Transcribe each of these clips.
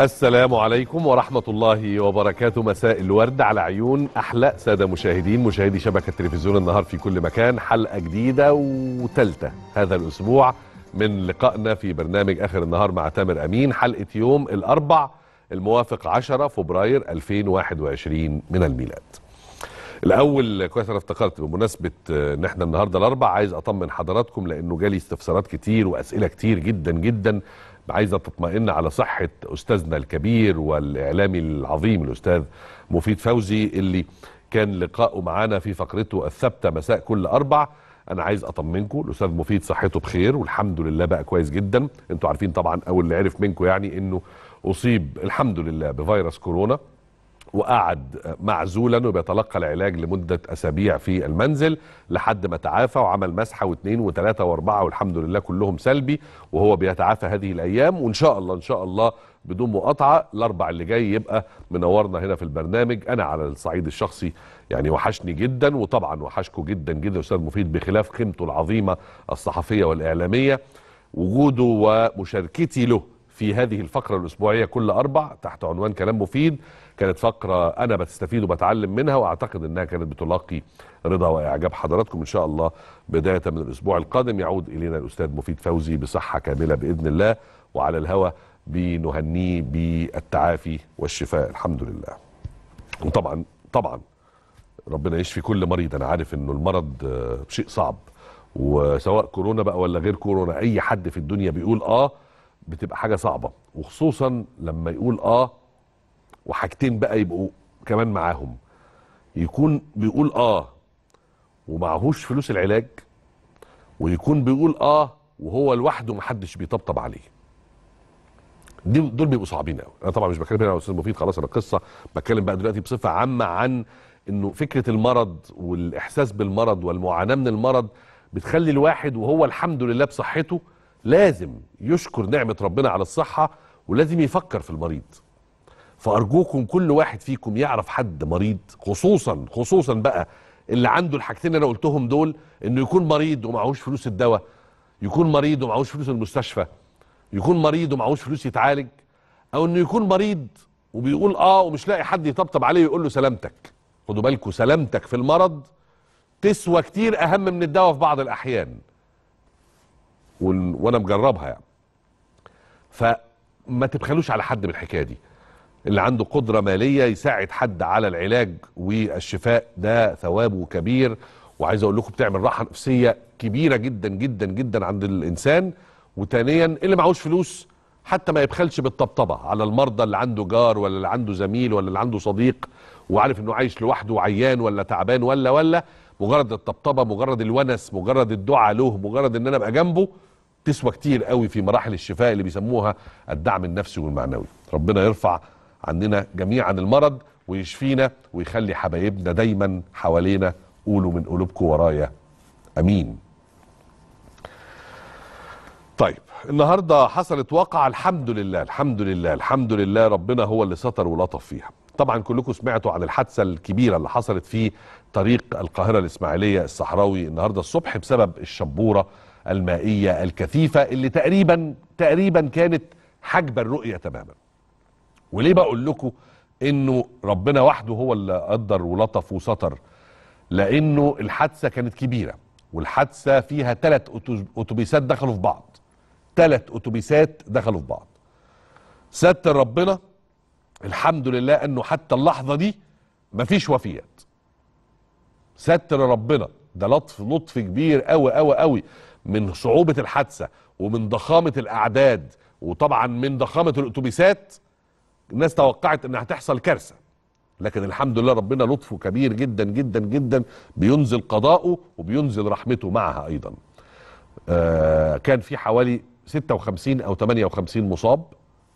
السلام عليكم ورحمة الله وبركاته مساء الورد على عيون أحلى سادة مشاهدين مشاهدي شبكة تلفزيون النهار في كل مكان حلقة جديدة وتالتة هذا الأسبوع من لقائنا في برنامج آخر النهار مع تامر أمين حلقة يوم الأربع الموافق 10 فبراير 2021 من الميلاد الأول كويس أنا افتكرت بمناسبة آه، إن إحنا النهاردة الأربع عايز أطمن حضراتكم لأنه جالي استفسارات كتير وأسئلة كتير جدا جدا عايزه تطمئن على صحه استاذنا الكبير والاعلامي العظيم الاستاذ مفيد فوزي اللي كان لقاؤه معانا في فقرته الثابته مساء كل اربع انا عايز اطمنكم الاستاذ مفيد صحته بخير والحمد لله بقى كويس جدا انتوا عارفين طبعا او اللي عرف منكم يعني انه اصيب الحمد لله بفيروس كورونا وقعد معزولا وبيتلقى العلاج لمدة أسابيع في المنزل لحد ما تعافى وعمل مسحة واثنين وثلاثة وأربعة والحمد لله كلهم سلبي وهو بيتعافى هذه الأيام وإن شاء الله إن شاء الله بدون مقاطعة الأربع اللي جاي يبقى منورنا هنا في البرنامج أنا على الصعيد الشخصي يعني وحشني جدا وطبعا وحشكوا جدا جدا أستاذ مفيد بخلاف قيمته العظيمة الصحفية والإعلامية وجوده ومشاركتي له في هذه الفقرة الأسبوعية كل أربع تحت عنوان كلام مفيد كانت فقرة أنا بتستفيد وبتعلم منها وأعتقد أنها كانت بتلقي رضا وإعجاب حضراتكم إن شاء الله بداية من الأسبوع القادم يعود إلينا الأستاذ مفيد فوزي بصحة كاملة بإذن الله وعلى الهوى بنهنيه بالتعافي والشفاء الحمد لله وطبعا طبعا ربنا يشفي كل مريض أنا عارف أنه المرض شيء صعب وسواء كورونا بقى ولا غير كورونا أي حد في الدنيا بيقول آه بتبقى حاجة صعبة وخصوصا لما يقول آه وحاجتين بقى يبقوا كمان معاهم يكون بيقول اه ومعهوش فلوس العلاج ويكون بيقول اه وهو لوحده محدش بيطبطب عليه دي دول بيبقوا صعبين قوي انا طبعا مش بتكلم هنا استاذ مفيد خلاص انا قصه بتكلم بقى دلوقتي بصفه عامه عن انه فكره المرض والاحساس بالمرض والمعاناه من المرض بتخلي الواحد وهو الحمد لله بصحته لازم يشكر نعمه ربنا على الصحه ولازم يفكر في المريض فارجوكم كل واحد فيكم يعرف حد مريض خصوصا خصوصا بقى اللي عنده الحاجتين اللي انا قلتهم دول انه يكون مريض ومعهوش فلوس الدواء يكون مريض ومعهوش فلوس المستشفى يكون مريض ومعهوش فلوس يتعالج او انه يكون مريض وبيقول اه ومش لاقي حد يطبطب عليه ويقول له سلامتك خدوا بالكم سلامتك في المرض تسوى كتير اهم من الدواء في بعض الاحيان وانا مجربها يعني فما تبخلوش على حد بالحكايه دي اللي عنده قدرة مالية يساعد حد على العلاج والشفاء ده ثوابه كبير وعايز اقول لكم بتعمل راحة نفسية كبيرة جدا جدا جدا عند الانسان وتانيا اللي معهوش فلوس حتى ما يبخلش بالطبطبة على المرضى اللي عنده جار ولا اللي عنده زميل ولا اللي عنده صديق وعارف انه عايش لوحده وعيان ولا تعبان ولا ولا مجرد الطبطبة مجرد الونس مجرد الدعاء له مجرد ان انا ابقى جنبه تسوى كتير قوي في مراحل الشفاء اللي بيسموها الدعم النفسي والمعنوي ربنا يرفع عندنا جميعا المرض ويشفينا ويخلي حبايبنا دايما حوالينا قولوا من قلوبكم ورايا امين طيب النهارده حصلت واقعه الحمد لله الحمد لله الحمد لله ربنا هو اللي ستر ولطف فيها طبعا كلكم سمعتوا عن الحادثه الكبيره اللي حصلت في طريق القاهره الاسماعيليه الصحراوي النهارده الصبح بسبب الشبوره المائيه الكثيفه اللي تقريبا تقريبا كانت حجب الرؤيه تماما وليه بقول لكم انه ربنا وحده هو اللي قدر ولطف وستر لانه الحادثه كانت كبيره والحادثه فيها ثلاث اتوبيسات دخلوا في بعض ثلاث اتوبيسات دخلوا في بعض ستر ربنا الحمد لله انه حتى اللحظه دي مفيش وفيات ستر ربنا ده لطف لطف كبير قوي قوي قوي من صعوبه الحادثه ومن ضخامه الاعداد وطبعا من ضخامه الاتوبيسات الناس توقعت انها هتحصل كارثه لكن الحمد لله ربنا لطفه كبير جدا جدا جدا بينزل قضاؤه وبينزل رحمته معها ايضا آه كان في حوالي 56 او 58 مصاب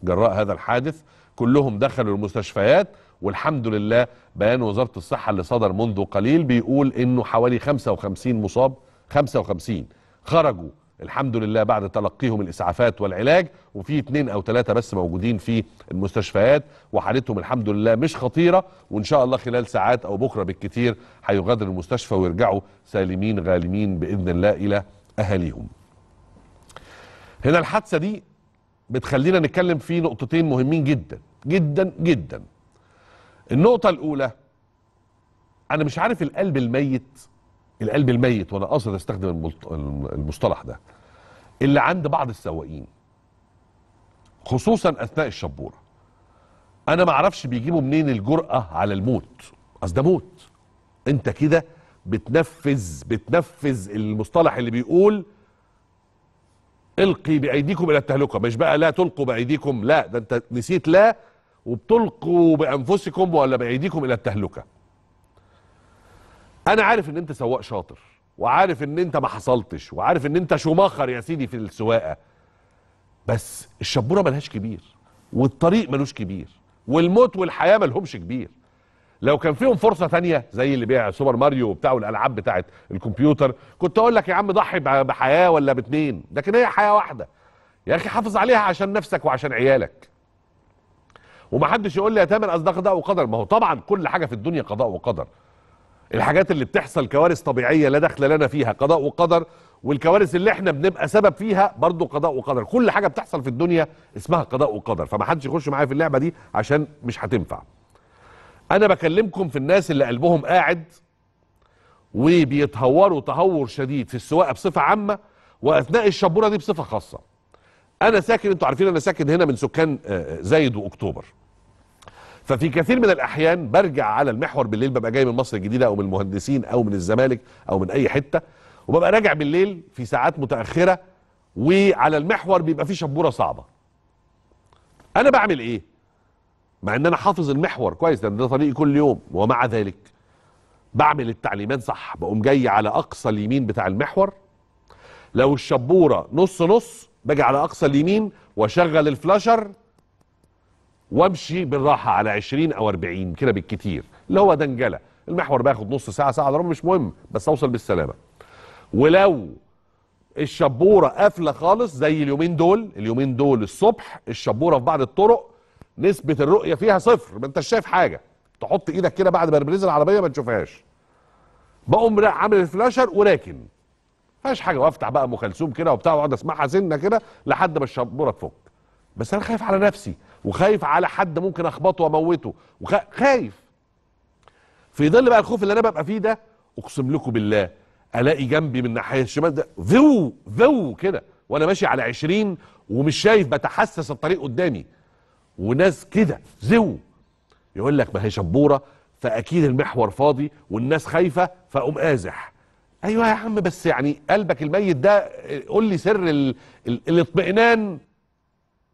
جراء هذا الحادث كلهم دخلوا المستشفيات والحمد لله بيان وزارة الصحة اللي صدر منذ قليل بيقول انه حوالي 55 مصاب 55 خرجوا الحمد لله بعد تلقيهم الاسعافات والعلاج وفي اثنين او ثلاثه بس موجودين في المستشفيات وحالتهم الحمد لله مش خطيره وان شاء الله خلال ساعات او بكره بالكتير هيغادر المستشفى ويرجعوا سالمين غالمين باذن الله الى اهاليهم. هنا الحادثه دي بتخلينا نتكلم في نقطتين مهمين جدا جدا جدا. النقطه الاولى انا مش عارف القلب الميت القلب الميت وانا قاصد استخدم المصطلح ده اللي عند بعض السواقين خصوصا اثناء الشبوره انا ما اعرفش بيجيبوا منين الجراه على الموت اصل ده موت انت كده بتنفذ بتنفذ المصطلح اللي بيقول القي بايديكم الى التهلكه مش بقى لا تلقوا بايديكم لا ده انت نسيت لا وبتلقوا بانفسكم ولا بايديكم الى التهلكه انا عارف ان انت سواق شاطر وعارف ان انت ما حصلتش وعارف ان انت شمخر يا سيدي في السواقه بس الشبوره ملهاش كبير والطريق ملوش كبير والموت والحياه ملهمش كبير لو كان فيهم فرصه تانية زي اللي بيع سوبر ماريو وبتاع والالعاب بتاعه الكمبيوتر كنت اقول لك يا عم ضحي بحياه ولا باتنين لكن هي حياه واحده يا اخي حافظ عليها عشان نفسك وعشان عيالك ومحدش يقول لي يا تامر قصدك قضاء وقدر ما هو طبعا كل حاجه في الدنيا قضاء وقدر الحاجات اللي بتحصل كوارث طبيعيه لا دخل لنا فيها قضاء وقدر والكوارث اللي احنا بنبقى سبب فيها برضه قضاء وقدر كل حاجه بتحصل في الدنيا اسمها قضاء وقدر فما حدش يخش معايا في اللعبه دي عشان مش هتنفع انا بكلمكم في الناس اللي قلبهم قاعد وبيتهوروا تهور شديد في السواقه بصفه عامه واثناء الشبوره دي بصفه خاصه انا ساكن انتوا عارفين انا ساكن هنا من سكان آه، آه، زايد واكتوبر ففي كثير من الاحيان برجع على المحور بالليل ببقى جاي من مصر الجديده او من المهندسين او من الزمالك او من اي حته وببقى راجع بالليل في ساعات متاخره وعلى المحور بيبقى فيه شبوره صعبه انا بعمل ايه مع ان انا حافظ المحور كويس لان ده طريقي كل يوم ومع ذلك بعمل التعليمات صح بقوم جاي على اقصى اليمين بتاع المحور لو الشبوره نص نص باجي على اقصى اليمين واشغل الفلاشر وامشي بالراحه على 20 او 40 كده بالكتير اللي هو دنجله المحور باخد نص ساعه ساعه على ربع مش مهم بس اوصل بالسلامه ولو الشبوره قافله خالص زي اليومين دول اليومين دول الصبح الشبوره في بعض الطرق نسبه الرؤيه فيها صفر ما انت شايف حاجه تحط ايدك كده بعد ما بنزل العربيه ما تشوفهاش بقوم عامل الفلاشر وراكن فيهاش حاجه وافتح بقى ام كلثوم كده وبتاع واقعد اسمعها سنه كده لحد ما الشبوره تفك بس انا خايف على نفسي وخايف على حد ممكن اخبطه واموته وخايف في ظل بقى الخوف اللي انا ببقى فيه ده اقسم لكم بالله الاقي جنبي من ناحيه الشمال ده ذو ذو كده وانا ماشي على عشرين ومش شايف بتحسس الطريق قدامي وناس كده ذو يقول لك ما هي شبوره فاكيد المحور فاضي والناس خايفه فاقوم ازح ايوه يا عم بس يعني قلبك الميت ده آه، قول لي سر الاطمئنان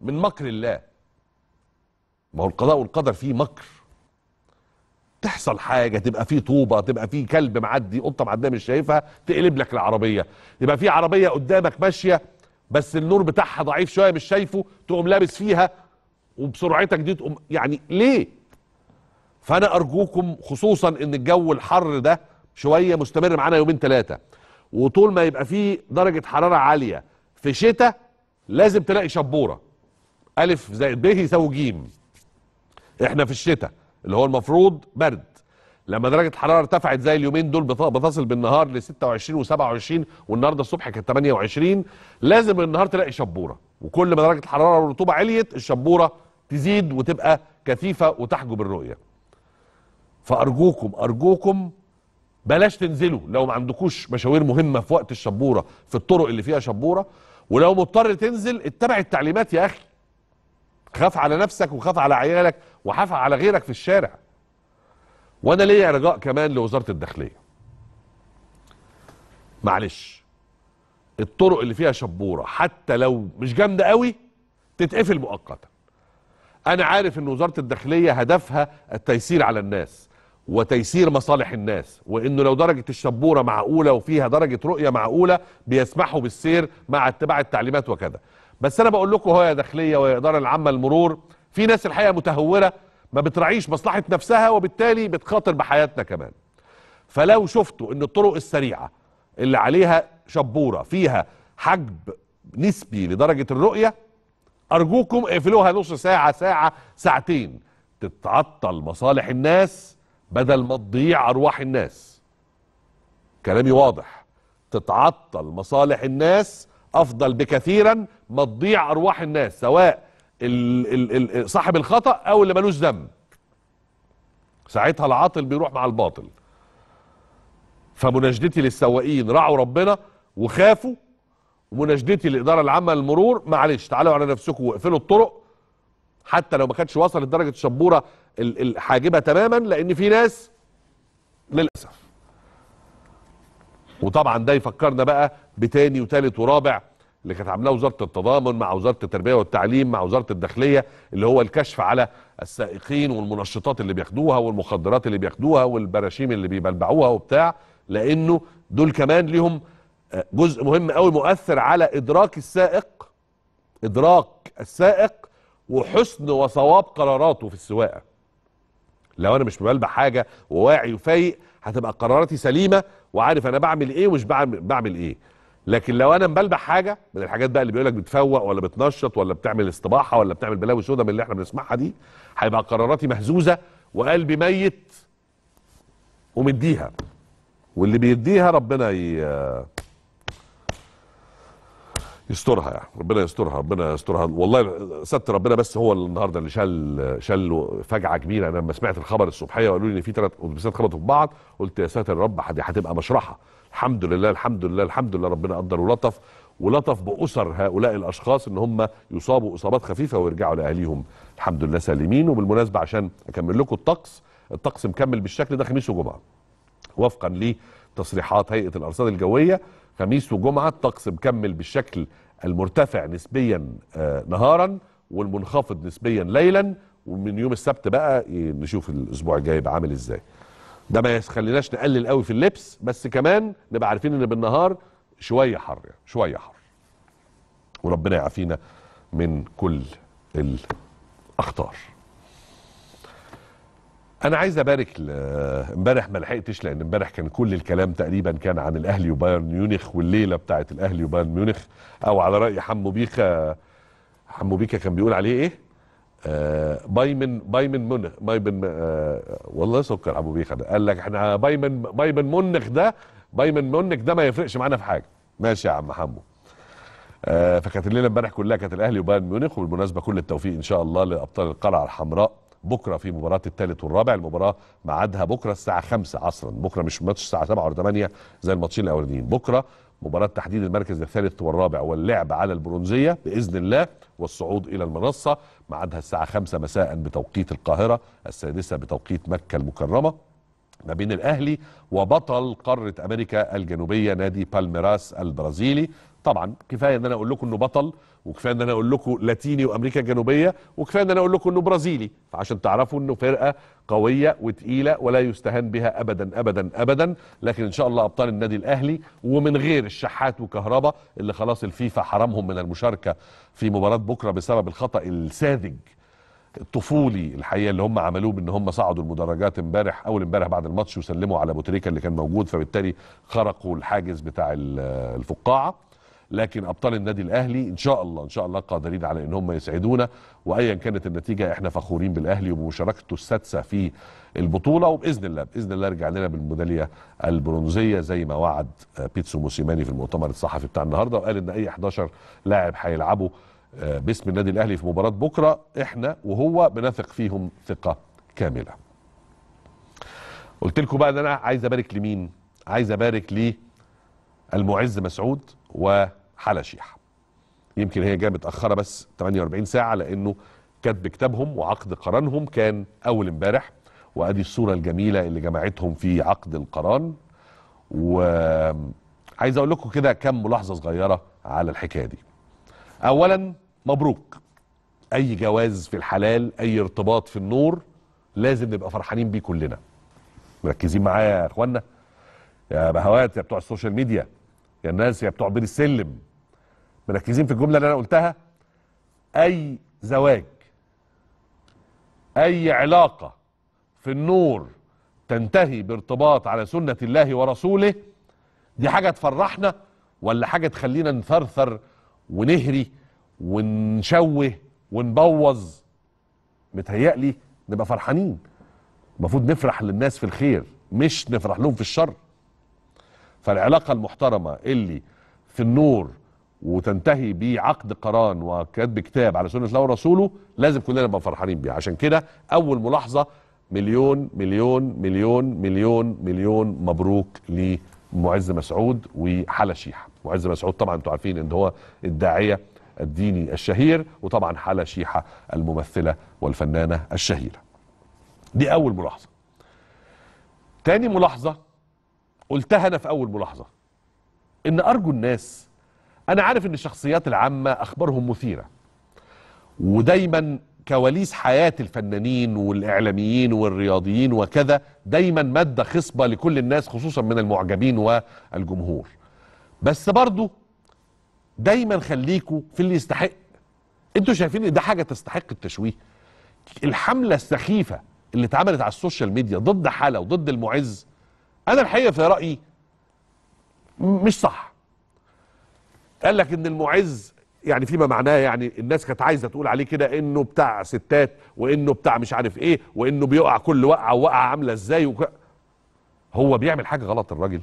من مكر الله ما هو القضاء والقدر فيه مكر تحصل حاجه تبقى فيه طوبه تبقى فيه كلب معدي قطه معديه مش شايفها تقلب لك العربيه يبقى فيه عربيه قدامك ماشيه بس النور بتاعها ضعيف شويه مش شايفه تقوم لابس فيها وبسرعتك دي تقوم يعني ليه فانا ارجوكم خصوصا ان الجو الحر ده شويه مستمر معانا يومين ثلاثه وطول ما يبقى فيه درجه حراره عاليه في شتاء لازم تلاقي شبوره ألف زائد ب يساوي جيم احنا في الشتاء اللي هو المفروض برد لما درجة الحرارة ارتفعت زي اليومين دول بتصل بالنهار ل 26 و27 والنهارده الصبح كانت 28 لازم النهار تلاقي شبورة وكل ما درجة الحرارة والرطوبة عليت الشبورة تزيد وتبقى كثيفة وتحجب الرؤية فأرجوكم أرجوكم بلاش تنزلوا لو ما عندكوش مشاوير مهمة في وقت الشبورة في الطرق اللي فيها شبورة ولو مضطر تنزل اتبع التعليمات يا أخي خاف على نفسك وخاف على عيالك وخاف على غيرك في الشارع وانا ليا رجاء كمان لوزاره الداخليه معلش الطرق اللي فيها شبوره حتى لو مش جامده قوي تتقفل مؤقتا انا عارف ان وزاره الداخليه هدفها التيسير على الناس وتيسير مصالح الناس وانه لو درجه الشبوره معقوله وفيها درجه رؤيه معقوله بيسمحوا بالسير مع اتباع التعليمات وكذا بس انا بقول لكم يا داخليه وهي اداره العامه المرور في ناس الحقيقه متهوره ما بتراعيش مصلحه نفسها وبالتالي بتخاطر بحياتنا كمان فلو شفتوا ان الطرق السريعه اللي عليها شبوره فيها حجب نسبي لدرجه الرؤيه ارجوكم اقفلوها نص ساعه ساعه ساعتين تتعطل مصالح الناس بدل ما تضيع ارواح الناس كلامي واضح تتعطل مصالح الناس افضل بكثيرا ما تضيع ارواح الناس سواء صاحب الخطا او اللي ملوش ذنب ساعتها العاطل بيروح مع الباطل فمناشدتي للسواقين راعوا ربنا وخافوا ومناشدتي للاداره العامه للمرور معلش تعالوا على نفسكم واقفلوا الطرق حتى لو ما كانتش وصلت درجه الشبوره الحاجبه تماما لان في ناس للاسف وطبعا ده يفكرنا بقى بتاني وتالت ورابع اللي كانت عاملاه وزاره التضامن مع وزاره التربيه والتعليم مع وزاره الداخليه اللي هو الكشف على السائقين والمنشطات اللي بياخدوها والمخدرات اللي بياخدوها والبراشيم اللي بيبلبعوها وبتاع لانه دول كمان ليهم آه، جزء مهم قوي مؤثر على ادراك السائق ادراك السائق وحسن وصواب قراراته في السواقه لو انا مش مبالبع حاجه وواعي وفايق هتبقى قراراتي سليمه وعارف انا بعمل ايه ومش بعمل, بعمل ايه لكن لو انا مبلبح حاجه من الحاجات بقى اللي بيقول لك بتفوق ولا بتنشط ولا بتعمل استباحه ولا بتعمل بلاوي سودا من اللي احنا بنسمعها دي هيبقى قراراتي مهزوزه وقلبي ميت ومديها واللي بيديها ربنا ي... يسترها يعني ربنا يسترها ربنا يسترها والله ست ربنا بس هو النهارده اللي شال شال فجعه كبيره انا لما سمعت الخبر الصبحيه وقالوا لي ان في ثلاث اتوبيسات خبطوا في بعض قلت يا ساتر يا رب هتبقى مشرحه الحمد لله الحمد لله الحمد لله ربنا قدر ولطف ولطف بأسر هؤلاء الأشخاص إن هم يصابوا إصابات خفيفة ويرجعوا لأهليهم الحمد لله سالمين وبالمناسبة عشان أكمل لكم الطقس الطقس مكمل بالشكل ده خميس وجمعة وفقا لتصريحات هيئة الأرصاد الجوية خميس وجمعة الطقس مكمل بالشكل المرتفع نسبيا آه، نهارا والمنخفض نسبيا ليلا ومن يوم السبت بقى نشوف الأسبوع الجاي يبقى عامل إزاي ده ما يخليناش نقلل قوي في اللبس بس كمان نبقى عارفين ان بالنهار شويه حر يعني شويه حر وربنا يعافينا من كل الاخطار انا عايز ابارك امبارح ما لحقتش لان امبارح كان كل الكلام تقريبا كان عن الاهلي وبايرن ميونخ والليله بتاعه الاهلي وبايرن ميونخ او على راي حمو بيكا حمو بيكا كان بيقول عليه ايه آه، بايمن بايمن مونخ بايمن آه، والله سكر ابو بيخ قال لك احنا بايمن بايمن مونخ ده بايمن مونخ ده ما يفرقش معانا في حاجه ماشي يا عم حمو آه فكانت الليله امبارح كلها كانت الاهلي وبايرن ميونخ وبالمناسبه كل التوفيق ان شاء الله لابطال القلعه الحمراء بكره في مباراه الثالث والرابع المباراه ميعادها بكره الساعه 5 عصرا بكره مش ماتش الساعه 7 ولا 8 زي الماتشين الاولانيين بكره مباراة تحديد المركز الثالث والرابع واللعب على البرونزية بإذن الله والصعود إلى المنصة معادها الساعة خمسة مساء بتوقيت القاهرة السادسة بتوقيت مكة المكرمة ما بين الأهلي وبطل قارة أمريكا الجنوبية نادي بالميراس البرازيلي طبعا كفايه ان انا اقول لكم انه بطل وكفايه ان انا اقول لكم لاتيني وامريكا الجنوبيه وكفايه ان انا اقول لكم انه برازيلي عشان تعرفوا انه فرقه قويه وتقيله ولا يستهان بها ابدا ابدا ابدا لكن ان شاء الله ابطال النادي الاهلي ومن غير الشحات وكهربا اللي خلاص الفيفا حرمهم من المشاركه في مباراه بكره بسبب الخطا الساذج الطفولي الحقيقه اللي هم عملوه بان هم صعدوا المدرجات امبارح اول امبارح بعد الماتش وسلموا على بوتريكا اللي كان موجود فبالتالي خرقوا الحاجز بتاع الفقاعه لكن ابطال النادي الاهلي ان شاء الله ان شاء الله قادرين على ان هم يسعدونا وايا كانت النتيجه احنا فخورين بالاهلي وبمشاركته السادسه في البطوله وباذن الله باذن الله يرجع لنا بالميداليه البرونزيه زي ما وعد آه، بيتسو موسيماني في المؤتمر الصحفي بتاع النهارده وقال ان اي 11 لاعب هيلعبوا آه، باسم النادي الاهلي في مباراه بكره احنا وهو بنثق فيهم ثقه كامله. قلت لكم بقى ان انا عايز ابارك لمين؟ عايز ابارك المعز مسعود و حلا شيحه يمكن هي جايه متاخره بس 48 ساعه لانه كاتب كتابهم وعقد قرانهم كان اول امبارح وادي الصوره الجميله اللي جمعتهم في عقد القران وعايز اقول لكم كده كم ملاحظه صغيره على الحكايه دي اولا مبروك اي جواز في الحلال اي ارتباط في النور لازم نبقى فرحانين بيه كلنا مركزين معايا يا اخوانا يا بهوات يا بتوع السوشيال ميديا يا الناس يا بتوع بير السلم مركزين في الجمله اللي انا قلتها اي زواج اي علاقه في النور تنتهي بارتباط على سنه الله ورسوله دي حاجه تفرحنا ولا حاجه تخلينا نثرثر ونهري ونشوه ونبوظ متهيألي نبقى فرحانين المفروض نفرح للناس في الخير مش نفرح لهم في الشر فالعلاقة المحترمة اللي في النور وتنتهي بعقد قران وكتب كتاب على سنه الله ورسوله لازم كلنا نبقى فرحانين بيه عشان كده اول ملاحظه مليون مليون مليون مليون مليون مبروك لمعز مسعود وحلا شيحه معز مسعود طبعا انتوا عارفين ان هو الداعيه الديني الشهير وطبعا حلا شيحه الممثله والفنانه الشهيره دي اول ملاحظه تاني ملاحظه قلتها انا في اول ملاحظه ان ارجو الناس انا عارف ان الشخصيات العامه اخبارهم مثيره ودايما كواليس حياه الفنانين والاعلاميين والرياضيين وكذا دايما ماده خصبه لكل الناس خصوصا من المعجبين والجمهور بس برضه دايما خليكوا في اللي يستحق انتوا شايفين ان ده حاجه تستحق التشويه الحمله السخيفه اللي اتعملت على السوشيال ميديا ضد حاله وضد المعز انا الحقيقه في رايي مش صح قال لك ان المعز يعني فيما معناه يعني الناس كانت عايزه تقول عليه كده انه بتاع ستات وانه بتاع مش عارف ايه وانه بيقع كل وقعه ووقعه عامله ازاي وك... هو بيعمل حاجه غلط الراجل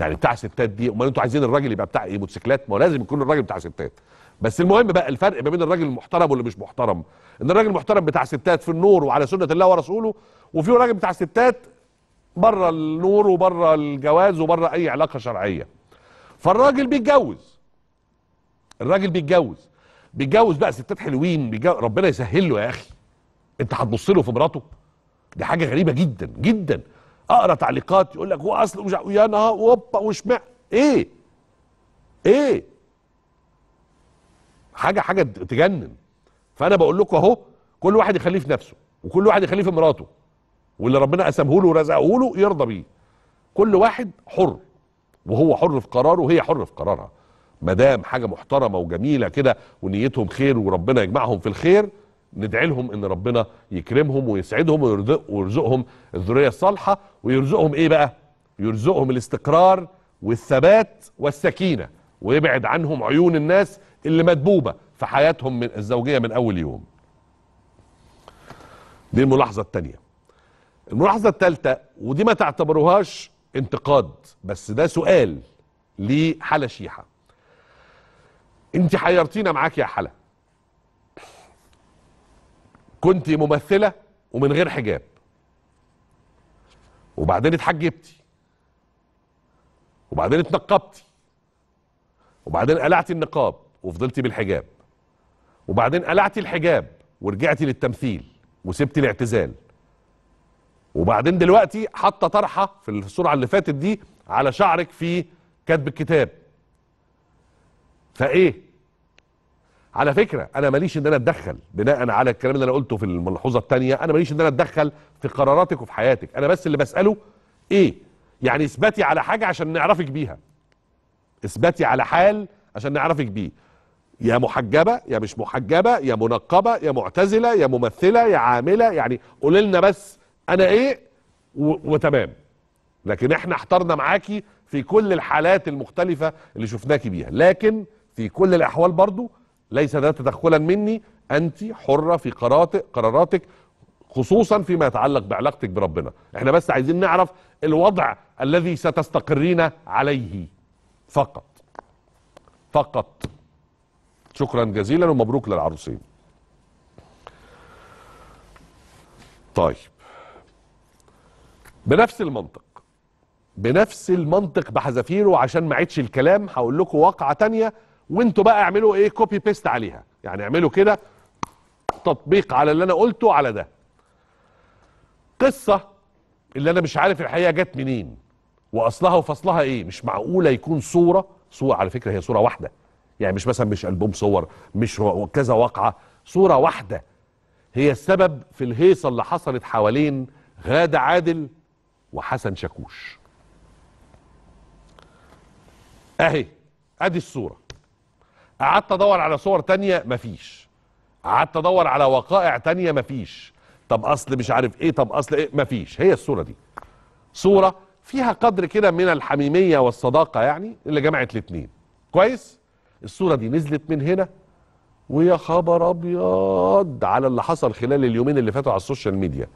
يعني بتاع ستات دي امال انتوا عايزين الراجل يبقى بتاع ايه موتوسيكلات ما لازم يكون الراجل بتاع ستات بس المهم بقى الفرق ما بين الراجل المحترم واللي مش محترم ان الراجل المحترم بتاع ستات في النور وعلى سنه الله ورسوله وفي راجل بتاع ستات بره النور وبره الجواز وبره اي علاقه شرعيه فالراجل بيتجوز الراجل بيتجوز بيتجوز بقى ستات حلوين بيجوز. ربنا يسهل له يا اخي انت هتبص له في مراته دي حاجه غريبه جدا جدا اقرا تعليقات يقول لك هو اصل مش يا نهار اوبا واشمع ايه ايه حاجه حاجه تجنن فانا بقول لكم اهو كل واحد يخليه في نفسه وكل واحد يخليه في مراته واللي ربنا قسمه له ورزقه له يرضى بيه كل واحد حر وهو حر في قراره وهي حر في قرارها ما دام حاجه محترمه وجميله كده ونيتهم خير وربنا يجمعهم في الخير ندعي لهم ان ربنا يكرمهم ويسعدهم ويرزقهم الذريه الصالحه ويرزقهم ايه بقى؟ يرزقهم الاستقرار والثبات والسكينه ويبعد عنهم عيون الناس اللي مدبوبه في حياتهم من الزوجيه من اول يوم. دي الملاحظه الثانيه. الملاحظه الثالثه ودي ما تعتبروهاش انتقاد بس ده سؤال لحلا شيحه انت حيرتينا معاك يا حلا كنت ممثله ومن غير حجاب وبعدين اتحجبتي وبعدين اتنقبتي وبعدين قلعتي النقاب وفضلتي بالحجاب وبعدين قلعتي الحجاب ورجعتي للتمثيل وسبتي الاعتزال وبعدين دلوقتي حاطه طرحه في السرعه اللي فاتت دي على شعرك في كتب الكتاب فايه على فكره انا ماليش ان انا اتدخل بناء على الكلام اللي انا قلته في الملحوظه الثانيه انا ماليش ان انا اتدخل في قراراتك وفي حياتك انا بس اللي بساله ايه يعني اثبتي على حاجه عشان نعرفك بيها اثبتي على حال عشان نعرفك بيه يا محجبه يا مش محجبه يا منقبه يا معتزله يا ممثله يا عامله يعني قولي لنا بس انا ايه وتمام لكن احنا احترنا معاكي في كل الحالات المختلفة اللي شفناكي بيها لكن في كل الاحوال برضو ليس ده تدخلا مني انت حرة في قراراتك, قراراتك خصوصا فيما يتعلق بعلاقتك بربنا احنا بس عايزين نعرف الوضع الذي ستستقرين عليه فقط فقط شكرا جزيلا ومبروك للعروسين طيب بنفس المنطق بنفس المنطق بحذافيره عشان ما عيدش الكلام هقول لكم واقعه تانية وانتوا بقى اعملوا ايه كوبي بيست عليها يعني اعملوا كده تطبيق على اللي انا قلته على ده قصه اللي انا مش عارف الحقيقه جت منين واصلها وفصلها ايه مش معقوله يكون صوره صوره على فكره هي صوره واحده يعني مش مثلا مش البوم صور مش كذا واقعه صوره واحده هي السبب في الهيصه اللي حصلت حوالين غاده عادل وحسن شاكوش اهي ادي الصوره قعدت ادور على صور تانية مفيش قعدت ادور على وقائع تانية مفيش طب اصل مش عارف ايه طب اصل ايه مفيش هي الصوره دي صوره فيها قدر كده من الحميميه والصداقه يعني اللي جمعت الاثنين كويس الصوره دي نزلت من هنا ويا خبر ابيض على اللي حصل خلال اليومين اللي فاتوا على السوشيال ميديا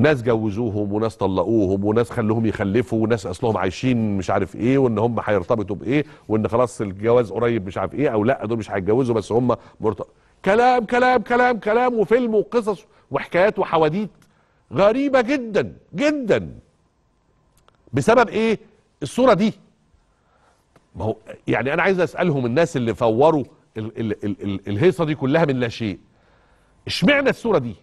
ناس جوزوهم وناس طلقوهم وناس خلوهم يخلفوا وناس اصلهم عايشين مش عارف ايه وان هم هيرتبطوا بايه وان خلاص الجواز قريب مش عارف ايه او لا دول مش هيتجوزوا بس هم مرتبط كلام كلام كلام كلام وفيلم وقصص وحكايات وحواديت غريبه جدا جدا بسبب ايه الصوره دي ما هو يعني انا عايز اسالهم الناس اللي فوروا ال ال ال ال الهيصه دي كلها من لا شيء اشمعنى الصوره دي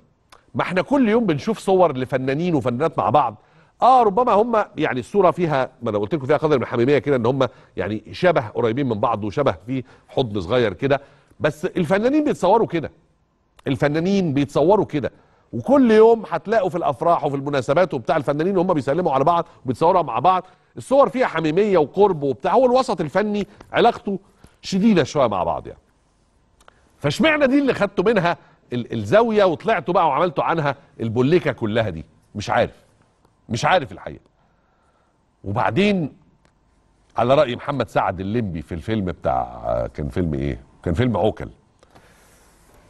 ما احنا كل يوم بنشوف صور لفنانين وفنانات مع بعض اه ربما هم يعني الصوره فيها ما انا قلت لكم فيها قدر من الحميميه كده ان هم يعني شبه قريبين من بعض وشبه في حضن صغير كده بس الفنانين بيتصوروا كده الفنانين بيتصوروا كده وكل يوم هتلاقوا في الافراح وفي المناسبات وبتاع الفنانين وهم بيسلموا على بعض وبيتصوروا مع بعض الصور فيها حميميه وقرب وبتاع هو الوسط الفني علاقته شديده شويه مع بعض يعني فاشمعنى دي اللي خدته منها الزاويه وطلعتوا بقى وعملتوا عنها البوليكه كلها دي مش عارف مش عارف الحقيقه وبعدين على راي محمد سعد الليمبي في الفيلم بتاع كان فيلم ايه كان فيلم عوكل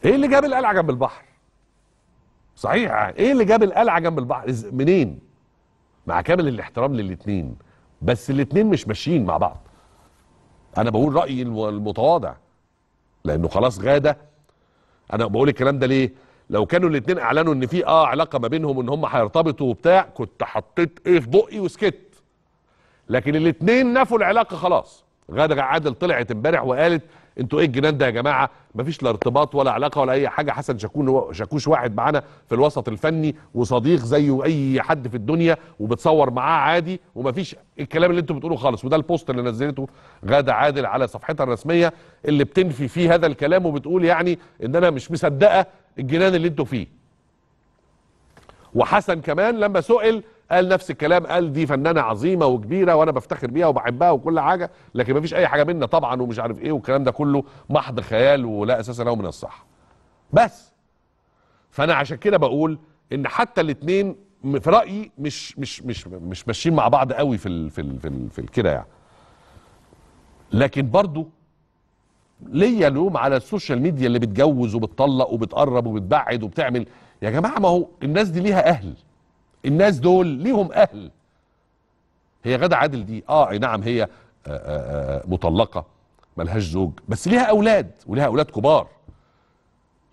ايه اللي جاب القلعه جنب البحر صحيح ايه اللي جاب القلعه جنب البحر منين مع كامل الاحترام للاثنين بس الاثنين مش ماشيين مع بعض انا بقول رايي المتواضع لانه خلاص غاده انا بقول الكلام ده ليه لو كانوا الاثنين اعلنوا ان في اه علاقه ما بينهم ان هم هيرتبطوا وبتاع كنت حطيت ايه في بقي وسكت لكن الاثنين نفوا العلاقه خلاص غادة عادل طلعت امبارح وقالت انتوا ايه الجنان ده يا جماعه مفيش لا ارتباط ولا علاقه ولا اي حاجه حسن شاكون شاكوش واحد معانا في الوسط الفني وصديق زيه اي حد في الدنيا وبتصور معاه عادي ومفيش الكلام اللي انتوا بتقولوه خالص وده البوست اللي نزلته غاده عادل على صفحتها الرسميه اللي بتنفي فيه هذا الكلام وبتقول يعني ان انا مش مصدقه الجنان اللي انتوا فيه وحسن كمان لما سئل قال نفس الكلام قال دي فنانه عظيمه وكبيره وانا بفتخر بيها وبحبها وكل حاجه لكن مفيش اي حاجه منا طبعا ومش عارف ايه والكلام ده كله محض خيال ولا اساس له من الصح بس فانا عشان كده بقول ان حتى الاتنين في رايي مش مش مش مش ماشيين مع بعض قوي في الـ في الـ في, في كده يعني لكن برضو ليا لوم على السوشيال ميديا اللي بتجوز وبتطلق وبتقرب وبتبعد وبتعمل يا جماعه ما هو الناس دي ليها اهل الناس دول ليهم اهل هي غادة عادل دي اه اي نعم هي آآ آه، آآ آه، آه، مطلقة ملهاش زوج بس ليها اولاد وليها اولاد كبار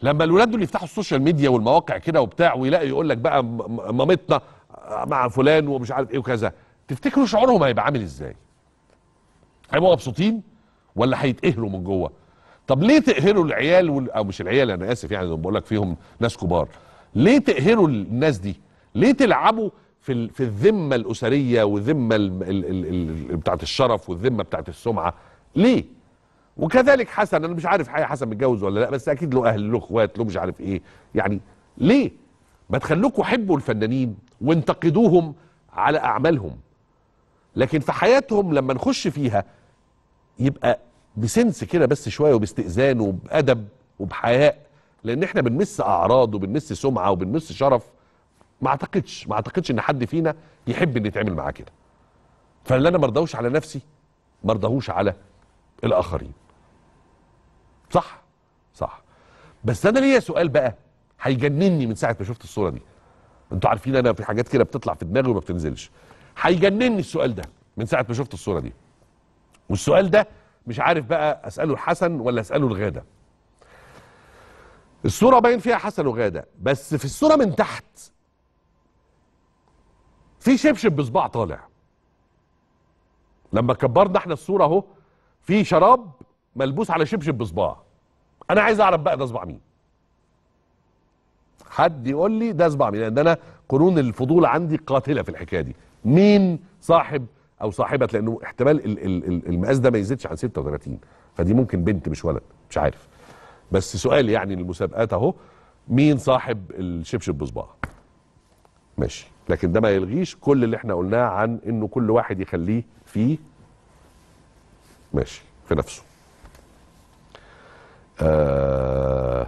لما الولاد دول يفتحوا السوشيال ميديا والمواقع كده وبتاع ويلاقي يقول لك بقى مامتنا مع فلان ومش عارف ايه وكذا تفتكروا شعورهم هيبقى عامل ازاي هيبقوا مبسوطين ولا هيتقهروا من جوه طب ليه تقهروا العيال وال... او مش العيال انا اسف يعني بقول لك فيهم ناس كبار ليه تقهروا الناس دي ليه تلعبوا في في الذمه الاسريه والذمه بتاعت الشرف والذمه بتاعت السمعه ليه وكذلك حسن انا مش عارف حقيقه حسن متجوز ولا لا بس اكيد له اهل له اخوات له مش عارف ايه يعني ليه ما تخلوكوا حبوا الفنانين وانتقدوهم على اعمالهم لكن في حياتهم لما نخش فيها يبقى بسنس كده بس شويه وباستئذان وبادب وبحياء لان احنا بنمس اعراض وبنمس سمعه وبنمس شرف ما اعتقدش ما اعتقدش ان حد فينا يحب ان يتعمل معاه كده فاللي انا مرضاهوش على نفسي مرضاهوش على الاخرين صح صح بس انا ليا سؤال بقى هيجنني من ساعه ما شفت الصوره دي انتوا عارفين انا في حاجات كده بتطلع في دماغي وما بتنزلش هيجنني السؤال ده من ساعه ما شفت الصوره دي والسؤال ده مش عارف بقى اساله الحسن ولا اساله الغاده الصوره باين فيها حسن وغاده بس في الصوره من تحت في شبشب بصباع طالع لما كبرنا احنا الصوره اهو في شراب ملبوس على شبشب بصباع انا عايز اعرف بقى ده صباع مين حد يقول لي ده صباع مين لان انا قرون الفضول عندي قاتله في الحكايه دي مين صاحب او صاحبه لانه احتمال المقاس ده ما يزيدش عن 36 فدي ممكن بنت مش ولد مش عارف بس سؤال يعني للمسابقات اهو مين صاحب الشبشب بصباع ماشي لكن ده ما يلغيش كل اللي احنا قلناه عن انه كل واحد يخليه في ماشي في نفسه آه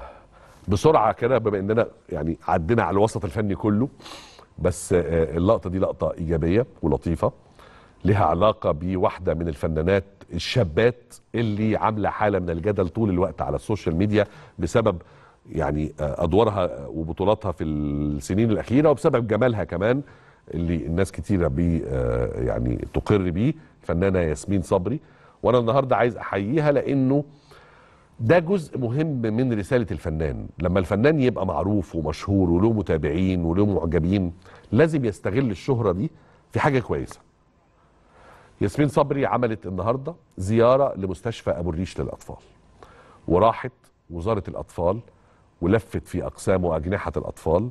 بسرعه كده بما اننا يعني عدينا على الوسط الفني كله بس آه اللقطه دي لقطه ايجابيه ولطيفه لها علاقه بواحده من الفنانات الشابات اللي عامله حاله من الجدل طول الوقت على السوشيال ميديا بسبب يعني آه، ادوارها وبطولاتها في السنين الاخيره وبسبب جمالها كمان اللي الناس كتيره بي آه، يعني تقر بيه الفنانه ياسمين صبري وانا النهارده عايز احييها لانه ده جزء مهم من رساله الفنان لما الفنان يبقى معروف ومشهور وله متابعين وله معجبين لازم يستغل الشهره دي في حاجه كويسه ياسمين صبري عملت النهارده زياره لمستشفى ابو الريش للاطفال وراحت وزاره الاطفال ولفت في أقسامه أجنحة الأطفال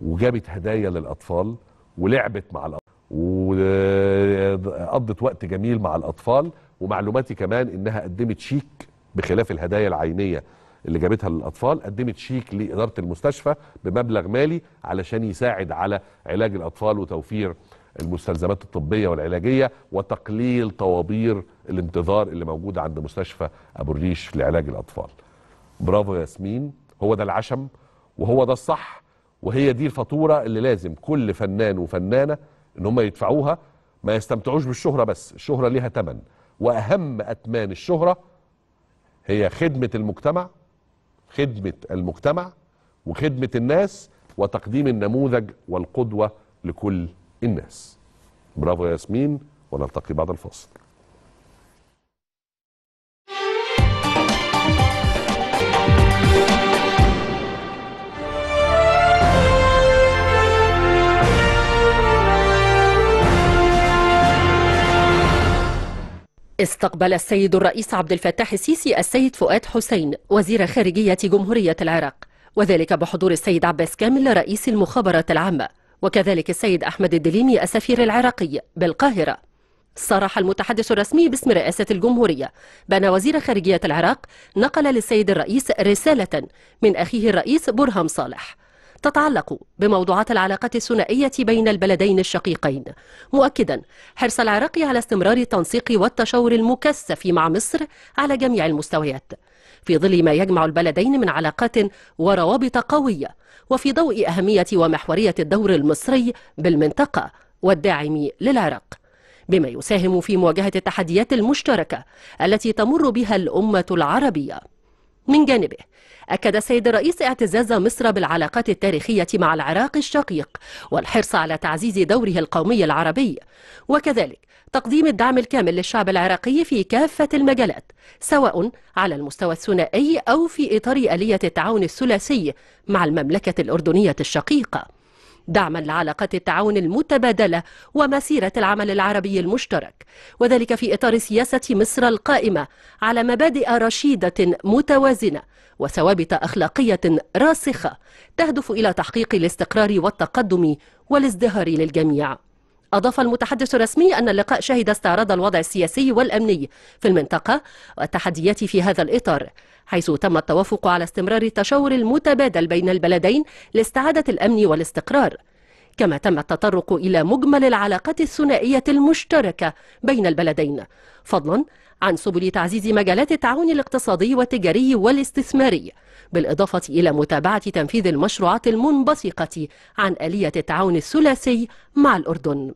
وجابت هدايا للأطفال ولعبت مع الأطفال وقضت وقت جميل مع الأطفال ومعلوماتي كمان إنها قدمت شيك بخلاف الهدايا العينية اللي جابتها للأطفال قدمت شيك لإدارة المستشفى بمبلغ مالي علشان يساعد على علاج الأطفال وتوفير المستلزمات الطبية والعلاجية وتقليل طوابير الانتظار اللي موجودة عند مستشفى أبو الريش لعلاج الأطفال برافو ياسمين هو ده العشم وهو ده الصح وهي دي الفاتوره اللي لازم كل فنان وفنانه ان هم يدفعوها ما يستمتعوش بالشهره بس الشهره ليها ثمن واهم اتمان الشهره هي خدمه المجتمع خدمه المجتمع وخدمه الناس وتقديم النموذج والقدوه لكل الناس برافو يا ياسمين ونلتقي بعد الفاصل استقبل السيد الرئيس عبد الفتاح السيسي السيد فؤاد حسين وزير خارجية جمهورية العراق وذلك بحضور السيد عباس كامل رئيس المخابرات العامة وكذلك السيد أحمد الدليمي السفير العراقي بالقاهرة صرح المتحدث الرسمي باسم رئاسة الجمهورية بأن وزير خارجية العراق نقل للسيد الرئيس رسالة من أخيه الرئيس برهم صالح تتعلق بموضوعات العلاقة الثنائية بين البلدين الشقيقين مؤكدا حرص العراق على استمرار التنسيق والتشاور المكثف مع مصر على جميع المستويات في ظل ما يجمع البلدين من علاقات وروابط قوية وفي ضوء أهمية ومحورية الدور المصري بالمنطقة والداعم للعراق بما يساهم في مواجهة التحديات المشتركة التي تمر بها الأمة العربية من جانبه أكد السيد الرئيس اعتزاز مصر بالعلاقات التاريخية مع العراق الشقيق والحرص على تعزيز دوره القومي العربي وكذلك تقديم الدعم الكامل للشعب العراقي في كافة المجالات سواء على المستوى الثنائي أو في إطار آلية التعاون الثلاثي مع المملكة الأردنية الشقيقة دعما لعلاقات التعاون المتبادلة ومسيرة العمل العربي المشترك وذلك في إطار سياسة مصر القائمة على مبادئ رشيدة متوازنة وثوابت أخلاقية راسخة تهدف إلى تحقيق الاستقرار والتقدم والازدهار للجميع أضاف المتحدث الرسمي أن اللقاء شهد استعراض الوضع السياسي والأمني في المنطقة والتحديات في هذا الإطار حيث تم التوافق على استمرار التشاور المتبادل بين البلدين لاستعادة الأمن والاستقرار كما تم التطرق إلى مجمل العلاقات الثنائية المشتركة بين البلدين فضلا عن سبل تعزيز مجالات التعاون الاقتصادي والتجاري والاستثماري بالإضافة إلى متابعة تنفيذ المشروعات المنبثقة عن آلية التعاون الثلاثي مع الأردن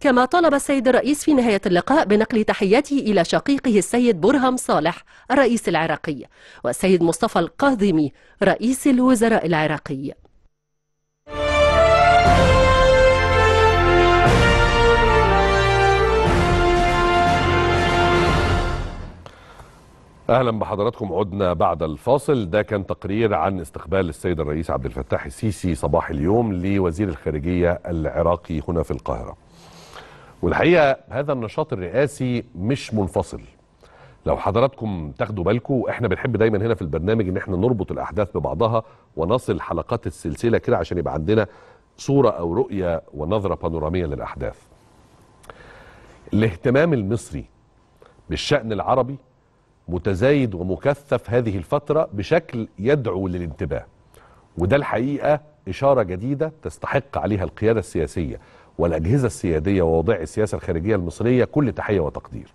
كما طلب السيد الرئيس في نهاية اللقاء بنقل تحياته إلى شقيقه السيد برهم صالح الرئيس العراقي والسيد مصطفى القاضمي رئيس الوزراء العراقي اهلا بحضراتكم عدنا بعد الفاصل ده كان تقرير عن استقبال السيد الرئيس عبد الفتاح السيسي صباح اليوم لوزير الخارجيه العراقي هنا في القاهره. والحقيقه هذا النشاط الرئاسي مش منفصل. لو حضراتكم تاخدوا بالكم احنا بنحب دايما هنا في البرنامج ان احنا نربط الاحداث ببعضها ونصل حلقات السلسله كده عشان يبقى عندنا صوره او رؤيه ونظره بانوراميه للاحداث. الاهتمام المصري بالشان العربي متزايد ومكثف هذه الفترة بشكل يدعو للانتباه وده الحقيقة إشارة جديدة تستحق عليها القيادة السياسية والأجهزة السيادية ووضع السياسة الخارجية المصرية كل تحية وتقدير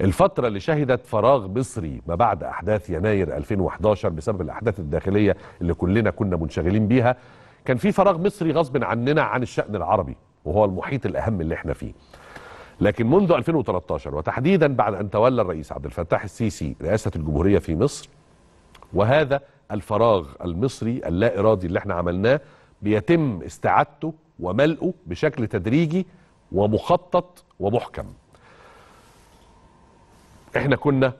الفترة اللي شهدت فراغ مصري ما بعد أحداث يناير 2011 بسبب الأحداث الداخلية اللي كلنا كنا منشغلين بيها كان في فراغ مصري غصب عننا عن الشأن العربي وهو المحيط الأهم اللي احنا فيه لكن منذ 2013 وتحديدا بعد أن تولى الرئيس عبد الفتاح السيسي رئاسة الجمهورية في مصر وهذا الفراغ المصري اللا إرادي اللي احنا عملناه بيتم استعادته وملئه بشكل تدريجي ومخطط ومحكم احنا كنا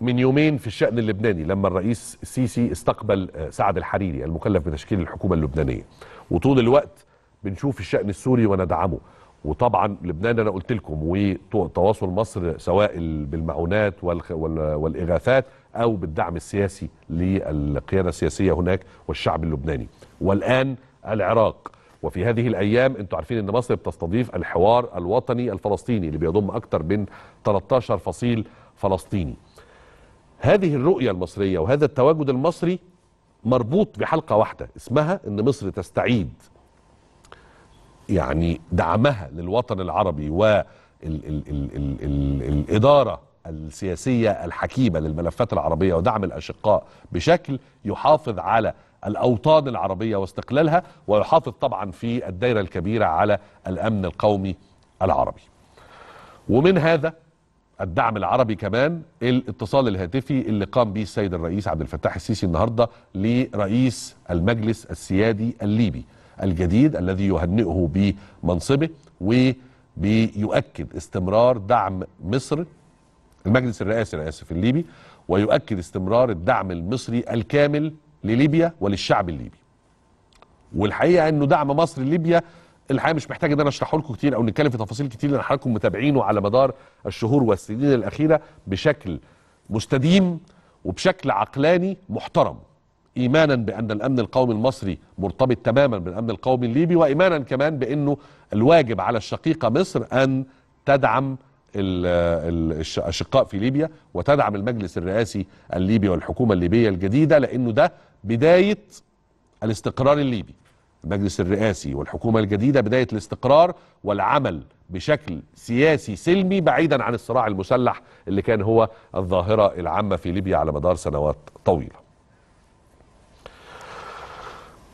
من يومين في الشأن اللبناني لما الرئيس السيسي استقبل آه، سعد الحريري المكلف بتشكيل الحكومة اللبنانية وطول الوقت بنشوف الشأن السوري وندعمه وطبعا لبنان انا قلت لكم وتواصل مصر سواء بالمعونات والاغاثات او بالدعم السياسي للقياده السياسيه هناك والشعب اللبناني والان العراق وفي هذه الايام انتم عارفين ان مصر بتستضيف الحوار الوطني الفلسطيني اللي بيضم اكثر من 13 فصيل فلسطيني هذه الرؤيه المصريه وهذا التواجد المصري مربوط بحلقه واحده اسمها ان مصر تستعيد يعني دعمها للوطن العربي والإدارة السياسية الحكيمة للملفات العربية ودعم الأشقاء بشكل يحافظ على الأوطان العربية واستقلالها ويحافظ طبعا في الدائرة الكبيرة على الأمن القومي العربي ومن هذا الدعم العربي كمان الاتصال الهاتفي اللي قام به السيد الرئيس عبد الفتاح السيسي النهارده لرئيس المجلس السيادي الليبي الجديد الذي يهنئه بمنصبه وبيؤكد استمرار دعم مصر المجلس الرئاسي انا اسف الليبي ويؤكد استمرار الدعم المصري الكامل لليبيا وللشعب الليبي. والحقيقه انه دعم مصر لليبيا الحقيقه مش محتاج ان انا اشرحه لكم كتير او نتكلم في تفاصيل كتير لان حضراتكم متابعينه على مدار الشهور والسنين الاخيره بشكل مستديم وبشكل عقلاني محترم. ايمانا بان الامن القومي المصري مرتبط تماما بالامن القومي الليبي وايمانا كمان بانه الواجب على الشقيقه مصر ان تدعم الاشقاء في ليبيا وتدعم المجلس الرئاسي الليبي والحكومه الليبيه الجديده لانه ده بدايه الاستقرار الليبي المجلس الرئاسي والحكومه الجديده بدايه الاستقرار والعمل بشكل سياسي سلمي بعيدا عن الصراع المسلح اللي كان هو الظاهره العامه في ليبيا على مدار سنوات طويله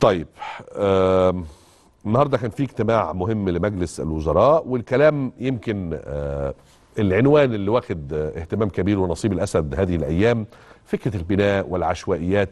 طيب النهارده كان في اجتماع مهم لمجلس الوزراء والكلام يمكن آه، العنوان اللي واخد اهتمام كبير ونصيب الاسد هذه الايام فكره البناء والعشوائيات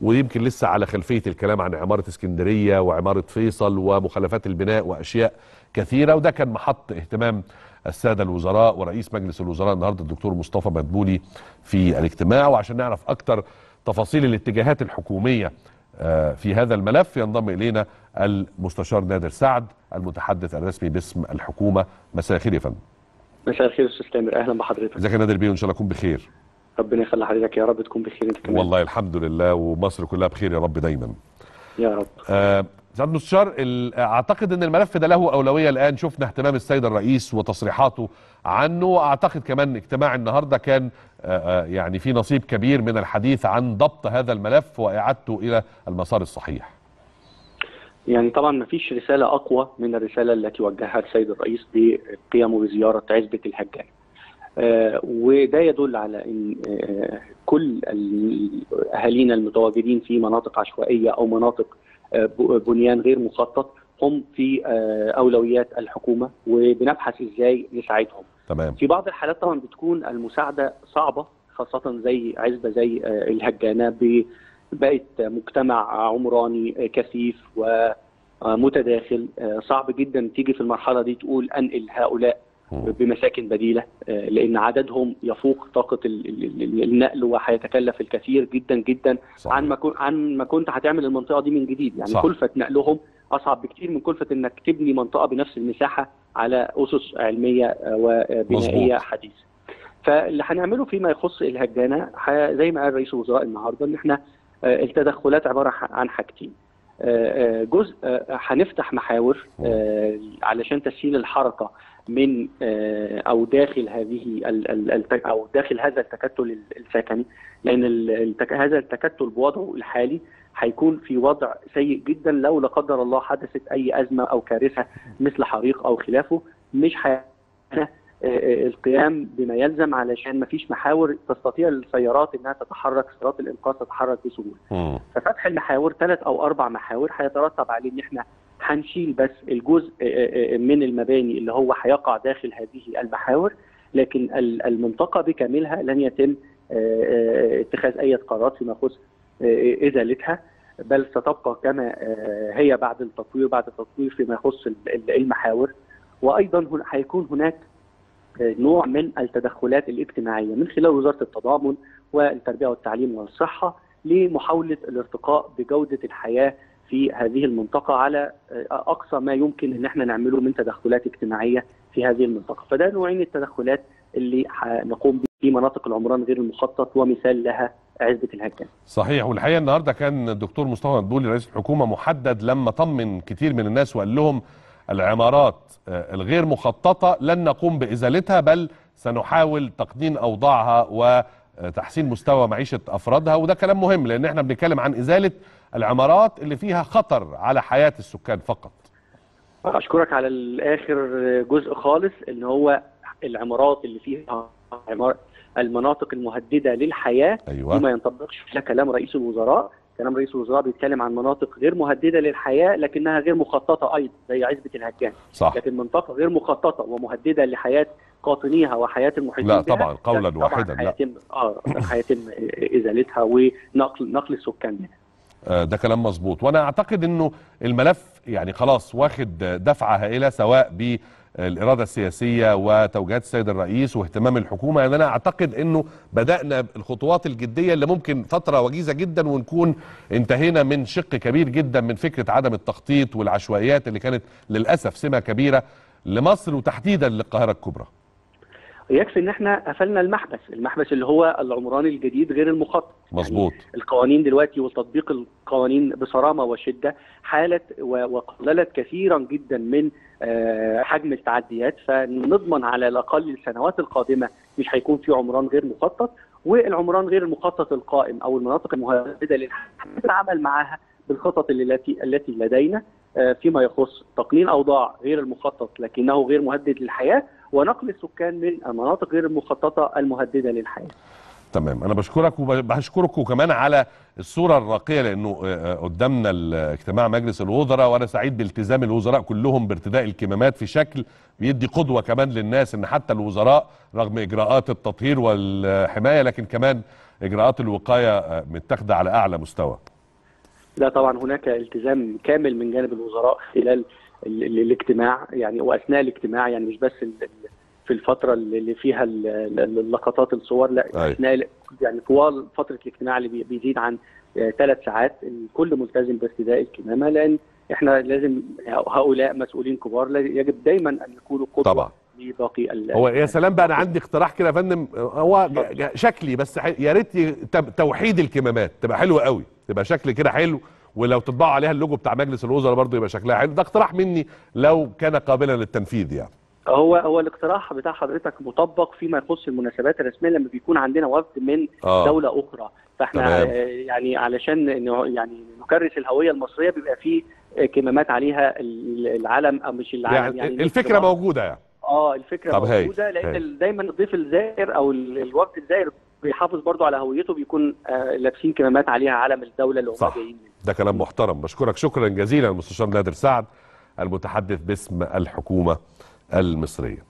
ويمكن لسه على خلفيه الكلام عن عماره اسكندريه وعماره فيصل ومخالفات البناء واشياء كثيره وده كان محط اهتمام الساده الوزراء ورئيس مجلس الوزراء النهارده الدكتور مصطفى مدبولي في الاجتماع وعشان نعرف اكتر تفاصيل الاتجاهات الحكوميه آه، في هذا الملف ينضم إلينا المستشار نادر سعد المتحدث الرسمي باسم الحكومة مساء الخير يا فندم مساء الخير استاذ تامر اهلا بحضرتك ازيك يا نادر بيه وان شاء الله اكون بخير ربنا يخلي حضرتك يا رب تكون بخير انت كمان والله الحمد لله ومصر كلها بخير يا رب دايما يا رب آه سعد مستشار اعتقد ان الملف ده له اولويه الان شفنا اهتمام السيد الرئيس وتصريحاته عنه واعتقد كمان اجتماع النهارده كان آه، آه، يعني في نصيب كبير من الحديث عن ضبط هذا الملف واعادته الى المسار الصحيح. يعني طبعا ما فيش رساله اقوى من الرساله التي وجهها السيد الرئيس بقيامه بزياره عزبه الحجاج. آه، وده يدل على ان كل اهالينا المتواجدين في مناطق عشوائيه او مناطق بنيان غير مخطط هم في آه، اولويات الحكومه وبنبحث ازاي نساعدهم. تمام. في بعض الحالات طبعا بتكون المساعده صعبه خاصه زي عزبه زي آه، الهجانه بقت مجتمع عمراني آه، كثيف ومتداخل صعب جدا تيجي في المرحله دي تقول انقل هؤلاء بمساكن بديله آه، لان عددهم يفوق طاقه النقل وهيتكلف الكثير جدا جدا صحيح. عن ما عن ما كنت هتعمل المنطقه دي من جديد يعني صح. كلفه نقلهم اصعب بكثير من كلفه انك تبني منطقه بنفس المساحه على اسس علميه آه، وبنائيه حديثه. فاللي هنعمله فيما يخص الهجانه زي ما قال رئيس الوزراء النهارده ان احنا آه، التدخلات عباره عن حاجتين. جزء هنفتح محاور علشان تسهيل الحركه من آه، او داخل هذه او داخل هذا التكتل السكني لان هذا التكتل بوضعه الحالي هيكون في وضع سيء جدا لو لا قدر الله حدثت اي ازمه او كارثه مثل حريق او خلافه مش هيكون آه، آه، القيام بما يلزم علشان ما فيش محاور تستطيع السيارات انها تتحرك سيارات الانقاذ تتحرك بسهوله. ففتح المحاور ثلاث او اربع محاور هيترتب عليه ان احنا هنشيل بس الجزء آه، آه، آه، من المباني اللي هو هيقع داخل هذه المحاور لكن المنطقه بكاملها لن يتم اتخاذ اي قرارات فيما يخص ازالتها بل ستبقى كما هي بعد التطوير بعد التطوير فيما يخص المحاور وايضا هيكون هناك نوع من التدخلات الاجتماعيه من خلال وزاره التضامن والتربيه والتعليم والصحه لمحاوله الارتقاء بجوده الحياه في هذه المنطقه على اقصى ما يمكن ان احنا نعمله من تدخلات اجتماعيه في هذه المنطقه، فده نوعين التدخلات اللي نقوم به في مناطق العمران غير المخطط ومثال لها عزبه الهجان. صحيح والحقيقه النهارده كان الدكتور مصطفى مدبولي رئيس الحكومه محدد لما طمن كتير من الناس وقال لهم العمارات آه، الغير مخططه لن نقوم بازالتها بل سنحاول تقنين اوضاعها وتحسين مستوى معيشه افرادها وده كلام مهم لان احنا بنتكلم عن ازاله العمارات اللي فيها خطر على حياة السكان فقط أشكرك على الآخر جزء خالص إن هو العمارات اللي فيها عمار المناطق المهددة للحياة أيوة. وما ينطبقش على كلام رئيس الوزراء كلام رئيس الوزراء بيتكلم عن مناطق غير مهدده للحياه لكنها غير مخططه ايضا زي عزبه الهجان صح. لكن منطقه غير مخططه ومهدده لحياه قاطنيها وحياه المحيطين لا طبعا قولا واحدا لا هيتم اه هيتم ازالتها ونقل نقل السكان منها آه، ده كلام مظبوط وانا اعتقد انه الملف يعني خلاص واخد دفعه هائله سواء بالاراده السياسيه وتوجيهات السيد الرئيس واهتمام الحكومه يعني انا اعتقد انه بدانا الخطوات الجديه اللي ممكن فتره وجيزه جدا ونكون انتهينا من شق كبير جدا من فكره عدم التخطيط والعشوائيات اللي كانت للاسف سمه كبيره لمصر وتحديدا للقاهره الكبرى يكفي ان احنا قفلنا المحبس المحبس اللي هو العمران الجديد غير المخطط مظبوط يعني القوانين دلوقتي وتطبيق القوانين بصرامه وشده حالت وقللت كثيرا جدا من آه، حجم التعديات فنضمن على الاقل السنوات القادمه مش هيكون في عمران غير مخطط والعمران غير المخطط القائم او المناطق المهدده للعمل معها بالخطط التي التي لدينا آه، فيما يخص تقنين اوضاع غير المخطط لكنه غير مهدد للحياه ونقل السكان من المناطق غير المخططه المهدده للحياه. تمام انا بشكرك وبشكركم كمان على الصوره الراقيه لانه آه، آه، قدامنا اجتماع مجلس الوزراء وانا سعيد بالتزام الوزراء كلهم بارتداء الكمامات في شكل بيدي قدوه كمان للناس ان حتى الوزراء رغم اجراءات التطهير والحمايه لكن كمان اجراءات الوقايه آه، متاخده على اعلى مستوى. لا طبعا هناك التزام كامل من جانب الوزراء خلال للاجتماع يعني واثناء الاجتماع يعني مش بس في الفتره اللي فيها اللقطات الصور لا أيوة. اثناء يعني طوال فتره الاجتماع اللي بيزيد عن ثلاث آه، ساعات الكل ملتزم بارتداء الكمامه لان احنا لازم هؤلاء مسؤولين كبار يجب دايما ان يكونوا قدوه طبعا لباقي هو يا سلام بقى انا عندي اقتراح كده يا فندم هو شكلي بس يا ريت توحيد الكمامات تبقى حلوه قوي تبقى شكل كده حلو ولو تطبعوا عليها اللوجو بتاع مجلس الوزراء برضه يبقى شكلها حلو ده اقتراح مني لو كان قابلا للتنفيذ يعني هو هو الاقتراح بتاع حضرتك مطبق فيما يخص المناسبات الرسميه لما بيكون عندنا وفد من آه. دوله اخرى فاحنا تمام. آه، يعني علشان يعني نكرس الهويه المصريه بيبقى فيه كمامات عليها العلم او مش العلم يعني, يعني الفكره موجوده يعني اه الفكره طب موجوده هي. لان هي. دايما الضيف الزائر او الوفد الزائر بيحافظ برضو على هويته بيكون آه، لابسين كمامات عليها علم الدوله اللي هم جايين منها ده كلام محترم بشكرك شكرا جزيلا المستشار نادر سعد المتحدث باسم الحكومة المصرية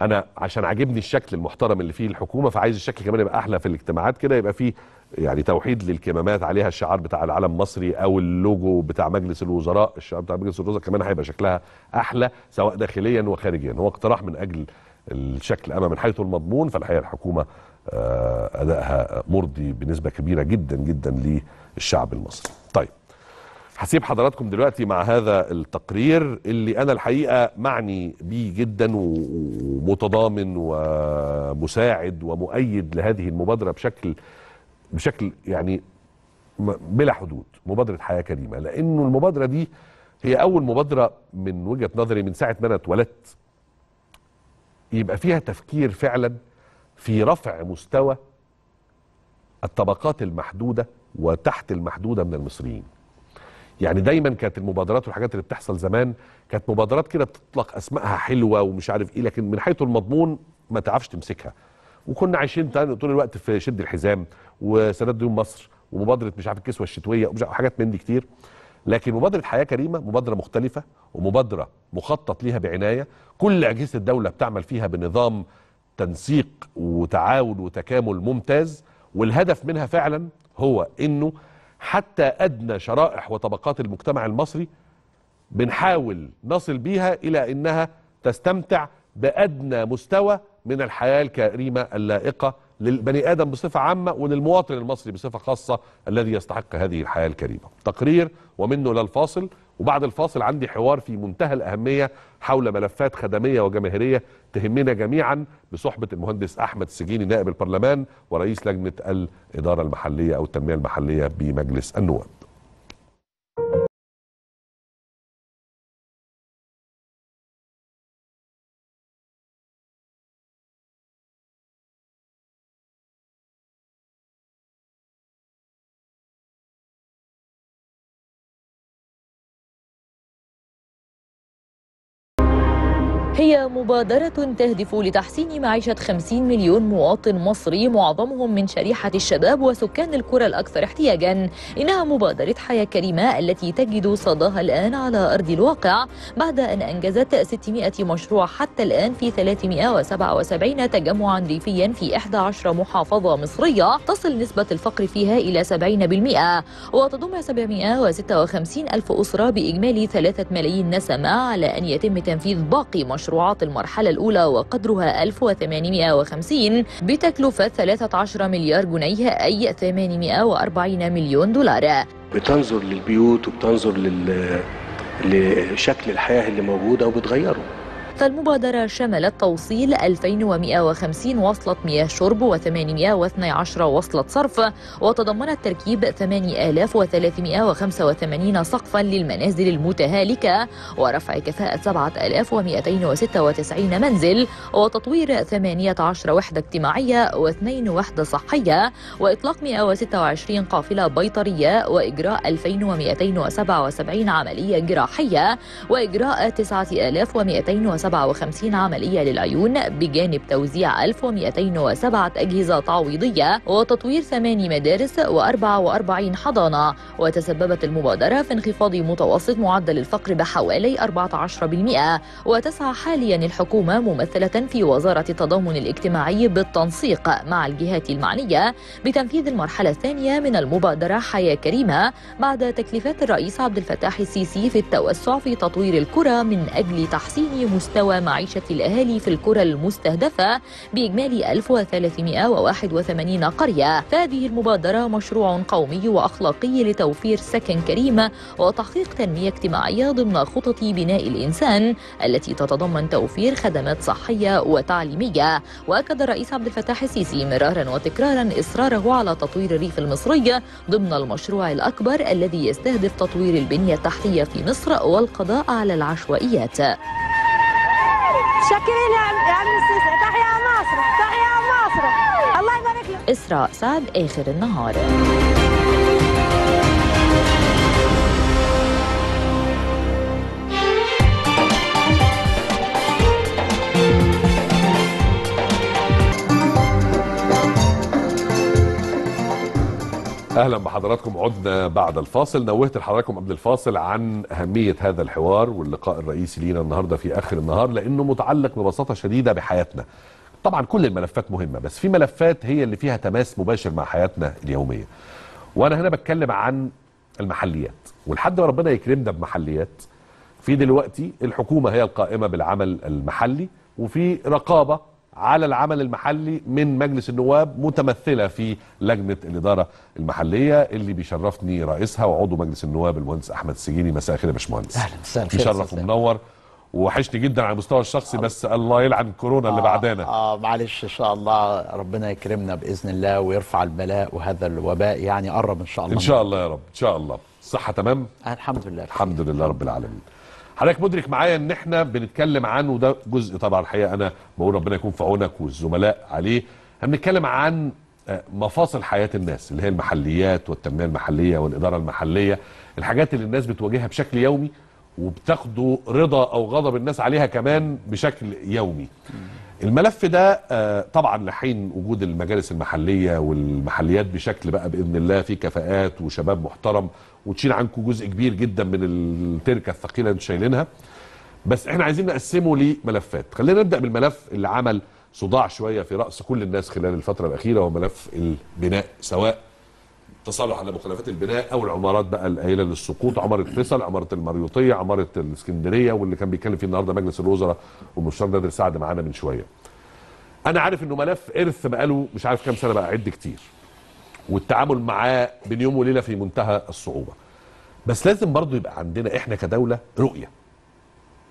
انا عشان عاجبني الشكل المحترم اللي فيه الحكومه فعايز الشكل كمان يبقى احلى في الاجتماعات كده يبقى فيه يعني توحيد للكمامات عليها الشعار بتاع العلم المصري او اللوجو بتاع مجلس الوزراء الشعار بتاع مجلس الوزراء كمان هيبقى شكلها احلى سواء داخليا وخارجيا هو اقتراح من اجل الشكل اما من حيث المضمون فالحقيقه الحكومه آه، ادائها مرضي بنسبه كبيره جدا جدا للشعب المصري طيب هسيب حضراتكم دلوقتي مع هذا التقرير اللي انا الحقيقه معني بيه جدا ومتضامن ومساعد ومؤيد لهذه المبادره بشكل بشكل يعني بلا حدود مبادره حياه كريمه لانه المبادره دي هي اول مبادره من وجهه نظري من ساعه ما انا اتولدت يبقى فيها تفكير فعلا في رفع مستوى الطبقات المحدوده وتحت المحدوده من المصريين. يعني دايما كانت المبادرات والحاجات اللي بتحصل زمان كانت مبادرات كده بتطلق اسمائها حلوه ومش عارف ايه لكن من حيث المضمون ما تعرفش تمسكها. وكنا عايشين طيب طول الوقت في شد الحزام وسداد ديون مصر ومبادره مش عارف الكسوه الشتويه وحاجات من دي كتير. لكن مبادره حياه كريمه مبادره مختلفه ومبادره مخطط ليها بعنايه، كل اجهزه الدوله بتعمل فيها بنظام تنسيق وتعاون وتكامل ممتاز والهدف منها فعلا هو انه حتى ادنى شرائح وطبقات المجتمع المصري بنحاول نصل بيها الى انها تستمتع بادنى مستوى من الحياه الكريمه اللائقه للبني ادم بصفه عامه وللمواطن المصري بصفه خاصه الذي يستحق هذه الحياه الكريمه. تقرير ومنه للفاصل وبعد الفاصل عندي حوار في منتهى الأهمية حول ملفات خدمية وجماهيرية تهمنا جميعا بصحبة المهندس أحمد السجيني نائب البرلمان ورئيس لجنة الإدارة المحلية أو التنمية المحلية بمجلس النواب مبادرة تهدف لتحسين معيشة 50 مليون مواطن مصري معظمهم من شريحة الشباب وسكان الكرة الأكثر احتياجا إنها مبادرة حياة كريمة التي تجد صداها الآن على أرض الواقع بعد أن أنجزت 600 مشروع حتى الآن في 377 تجمعا ريفيا في 11 محافظة مصرية تصل نسبة الفقر فيها إلى 70% وتضم 756 ألف أسرة بإجمالي 3 ملايين نسمة على أن يتم تنفيذ باقي مشروعات المشروع المرحلة الأولى وقدرها 1850 بتكلفة 13 مليار جنيه أي 840 مليون دولار بتنظر للبيوت وبتنظر لل... لشكل الحياة اللي موجودة وبتغيره فالمبادرة شملت توصيل 2150 وصلة مياه شرب و812 وصلة صرف وتضمنت تركيب 8385 سقفا للمنازل المتهالكة ورفع كفاءة 7296 منزل وتطوير 18 وحدة اجتماعية واثنين وحدة صحية وإطلاق 126 قافلة بيطرية وإجراء 2277 عملية جراحية وإجراء 9200 57 عملية للعيون بجانب توزيع 1207 أجهزة تعويضية وتطوير ثماني مدارس و44 حضانة وتسببت المبادرة في انخفاض متوسط معدل الفقر بحوالي 14% وتسعى حاليا الحكومة ممثلة في وزارة التضامن الاجتماعي بالتنسيق مع الجهات المعنية بتنفيذ المرحلة الثانية من المبادرة حياة كريمة بعد تكليفات الرئيس عبد الفتاح السيسي في التوسع في تطوير الكرة من أجل تحسين مستوى مستوى معيشة الأهالي في القرى المستهدفة بإجمالي 1381 قرية فهذه المبادرة مشروع قومي وأخلاقي لتوفير سكن كريم وتحقيق تنمية اجتماعية ضمن خطط بناء الإنسان التي تتضمن توفير خدمات صحية وتعليمية وأكد الرئيس عبد الفتاح السيسي مرارا وتكرارا إصراره على تطوير الريف المصري ضمن المشروع الأكبر الذي يستهدف تطوير البنية التحتية في مصر والقضاء على العشوائيات شاكرين يا عم السيسي تحيا مصر تحيا مصر الله يبارك لك إسراء سعد آخر النهار اهلا بحضراتكم عدنا بعد الفاصل نوهت لحضراتكم قبل الفاصل عن اهميه هذا الحوار واللقاء الرئيسي لينا النهارده في اخر النهار لانه متعلق ببساطه شديده بحياتنا طبعا كل الملفات مهمه بس في ملفات هي اللي فيها تماس مباشر مع حياتنا اليوميه وانا هنا بتكلم عن المحليات ولحد ما ربنا يكرمنا بمحليات في دلوقتي الحكومه هي القائمه بالعمل المحلي وفي رقابه على العمل المحلي من مجلس النواب متمثلة في لجنة الإدارة المحلية اللي بيشرفني رئيسها وعضو مجلس النواب المهندس أحمد السجيني مساء الخير يا باشمهندس أهلا مساء الخير بيشرف ومنور وحشني جدا على المستوى الشخصي بس الله يلعن كورونا آه اللي بعدنا اه معلش ان شاء الله ربنا يكرمنا باذن الله ويرفع البلاء وهذا الوباء يعني قرب ان شاء الله ان شاء الله يا رب ان شاء الله الصحه تمام الحمد لله الحمد لله رب العالمين حضرتك مدرك معايا ان احنا بنتكلم عن وده جزء طبعا الحقيقه انا بقول ربنا يكون في عونك والزملاء عليه هنتكلم عن آه، مفاصل حياه الناس اللي هي المحليات والتنميه المحليه والاداره المحليه الحاجات اللي الناس بتواجهها بشكل يومي وبتاخدوا رضا او غضب الناس عليها كمان بشكل يومي الملف ده آه، طبعا لحين وجود المجالس المحليه والمحليات بشكل بقى باذن الله في كفاءات وشباب محترم وتشيل عنكم جزء كبير جدا من التركه الثقيله اللي شايلينها بس احنا عايزين نقسمه لملفات خلينا نبدا بالملف اللي عمل صداع شويه في راس كل الناس خلال الفتره الاخيره هو ملف البناء سواء تصالح على مخالفات البناء او العمارات بقى القايله للسقوط عماره فيصل عماره المريوطيه عماره الاسكندريه واللي كان بيتكلم فيه النهارده مجلس الوزراء والمستشار نادر سعد معانا من شويه. انا عارف انه ملف ارث بقاله مش عارف كام سنه بقى عد كتير. والتعامل معاه بين يوم وليله في منتهى الصعوبه. بس لازم برضه يبقى عندنا احنا كدوله رؤيه.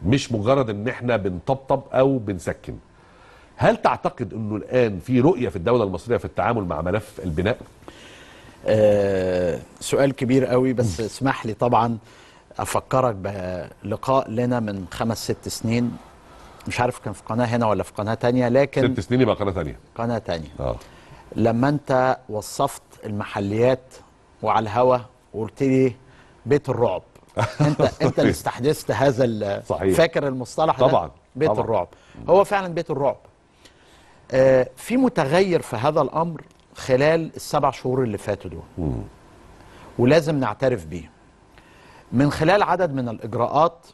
مش مجرد ان احنا بنطبطب او بنسكن. هل تعتقد انه الان في رؤيه في الدوله المصريه في التعامل مع ملف البناء؟ آه، سؤال كبير قوي بس اسمح لي طبعا افكرك بلقاء لنا من خمس ست سنين مش عارف كان في قناه هنا ولا في قناه تانية لكن ست سنين يبقى قناه تانية قناه تانية اه لما انت وصفت المحليات وعلى الهوا وقلت لي بيت الرعب انت انت اللي استحدثت هذا صحيح. فاكر المصطلح طبعا. ده بيت طبعا. الرعب هو فعلا بيت الرعب آه في متغير في هذا الامر خلال السبع شهور اللي فاتوا دول ولازم نعترف بيه من خلال عدد من الإجراءات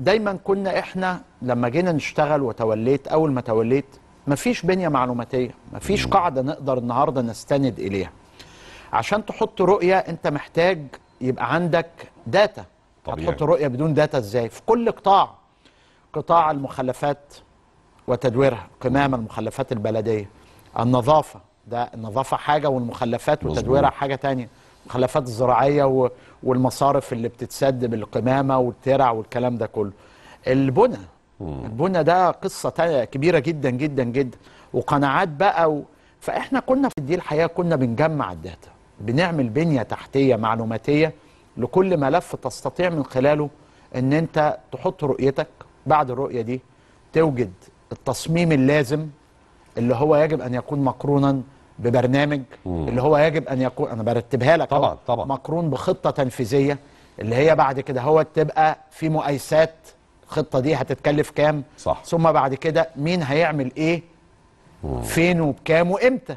دايما كنا إحنا لما جينا نشتغل وتوليت أول ما توليت مفيش بنية معلوماتية مفيش قاعدة نقدر النهاردة نستند إليها عشان تحط رؤية أنت محتاج يبقى عندك داتا طبيعي. هتحط رؤية بدون داتا إزاي في كل قطاع قطاع المخلفات وتدويرها قمام المخلفات البلدية النظافة ده النظافه حاجه والمخلفات وتدويرها حاجه تانية المخلفات الزراعيه والمصارف اللي بتتسد بالقمامه والترع والكلام ده كله البنى البنى ده قصه تانية كبيره جدا جدا جدا وقناعات بقى و... فاحنا كنا في دي الحقيقه كنا بنجمع الداتا بنعمل بنيه تحتيه معلوماتيه لكل ملف تستطيع من خلاله ان انت تحط رؤيتك بعد الرؤيه دي توجد التصميم اللازم اللي هو يجب ان يكون مقرونا ببرنامج مم. اللي هو يجب ان يكون انا برتبها لك طبعا طبعا مقرون بخطه تنفيذيه اللي هي بعد كده هو تبقى في مقايسات الخطه دي هتتكلف كام صح. ثم بعد كده مين هيعمل ايه مم. فين وبكام وامتى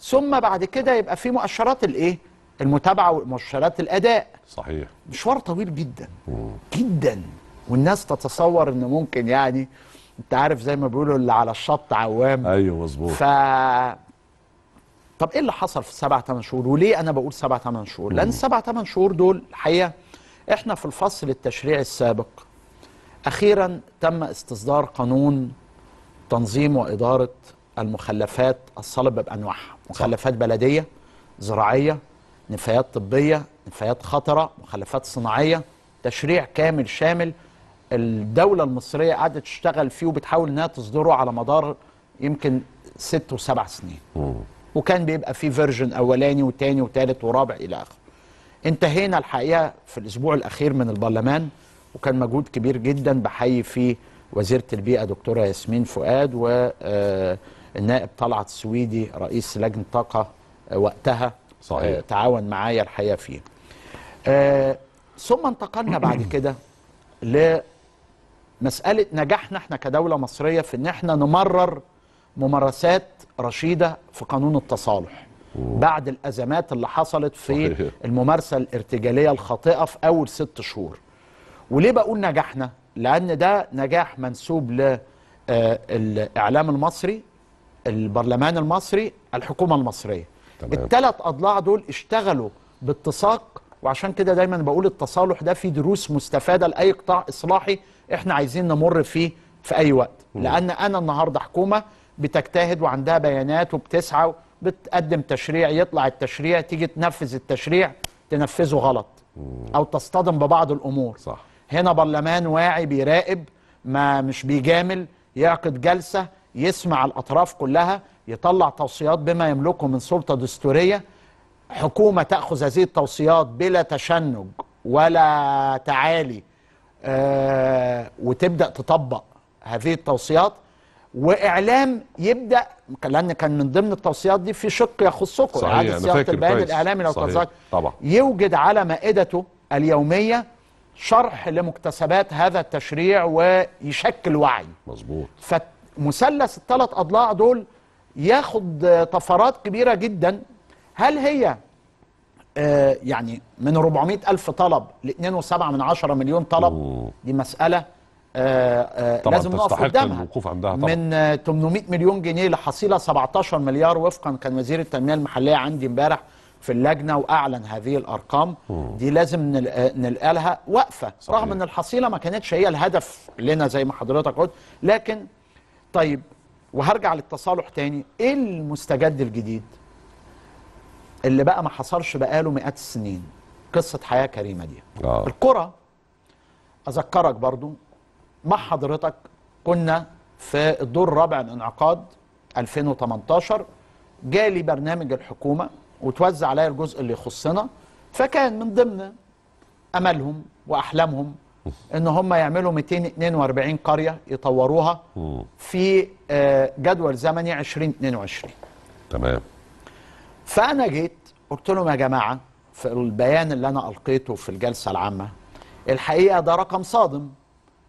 ثم بعد كده يبقى في مؤشرات الايه المتابعه ومؤشرات الاداء صحيح مشوار طويل جدا مم. جدا والناس تتصور ان ممكن يعني انت عارف زي ما بيقولوا اللي على الشط عوام ايوه مظبوط ف طب ايه اللي حصل في السبع ثمان شهور وليه انا بقول سبع ثمان شهور لان السبع ثمان شهور دول الحقيقه احنا في الفصل التشريعي السابق اخيرا تم استصدار قانون تنظيم واداره المخلفات الصلبه بانواعها مخلفات بلديه زراعيه نفايات طبيه نفايات خطره مخلفات صناعيه تشريع كامل شامل الدوله المصريه قاعده تشتغل فيه وبتحاول انها تصدره على مدار يمكن ست وسبع سنين وكان بيبقى في فيرجن اولاني وتاني وتالت ورابع الى اخره. انتهينا الحقيقه في الاسبوع الاخير من البرلمان وكان مجهود كبير جدا بحيي فيه وزيره البيئه دكتوره ياسمين فؤاد والنائب آه، طلعت السويدي رئيس لجنه طاقه آه، وقتها صحيح. آه، تعاون معايا الحقيقه فيه. ثم انتقلنا بعد كده لمساله نجاحنا احنا كدوله مصريه في ان احنا نمرر ممارسات رشيدة في قانون التصالح بعد الأزمات اللي حصلت في الممارسة الارتجالية الخاطئة في أول ست شهور وليه بقول نجاحنا؟ لأن ده نجاح منسوب للإعلام آه، المصري البرلمان المصري الحكومة المصرية الثلاث أضلاع دول اشتغلوا باتساق وعشان كده دايما بقول التصالح ده فيه دروس مستفادة لأي قطاع إصلاحي احنا عايزين نمر فيه في أي وقت لأن أنا النهاردة حكومة بتجتهد وعندها بيانات وبتسعى بتقدم تشريع يطلع التشريع تيجي تنفذ التشريع تنفذه غلط او تصطدم ببعض الامور صح. هنا برلمان واعي بيراقب ما مش بيجامل يعقد جلسه يسمع الاطراف كلها يطلع توصيات بما يملكه من سلطه دستوريه حكومه تاخذ هذه التوصيات بلا تشنج ولا تعالي آه وتبدا تطبق هذه التوصيات واعلام يبدا لان كان من ضمن التوصيات دي في شق يخصكم اعاده صياغه البيان الاعلامي لو تذكر يوجد على مائدته اليوميه شرح لمكتسبات هذا التشريع ويشكل وعي مظبوط فمثلث الثلاث اضلاع دول ياخد طفرات كبيره جدا هل هي آه، يعني من 400 ألف طلب ل 2.7 مليون طلب دي مسألة آه، آه، لازم نقف قدامها الوقوف عندها طبعا. من 800 آه، مليون جنيه لحصيله 17 مليار وفقا كان وزير التنميه المحليه عندي امبارح في اللجنه واعلن هذه الارقام م. دي لازم نلقى لها وقفه صحيح. رغم ان الحصيله ما كانتش هي الهدف لنا زي ما حضرتك قلت لكن طيب وهرجع للتصالح تاني ايه المستجد الجديد اللي بقى ما حصلش بقاله مئات السنين قصه حياه كريمه دي آه. الكره اذكرك برضو مع حضرتك كنا في الدور الرابع من انعقاد 2018 جالي برنامج الحكومة وتوزع عليا الجزء اللي يخصنا فكان من ضمن أملهم وأحلامهم ان هم يعملوا 242 قريه يطوروها في آه، جدول زمني 2022 تمام فانا جيت قلت لهم يا جماعه في البيان اللي انا القيته في الجلسه العامه الحقيقه ده رقم صادم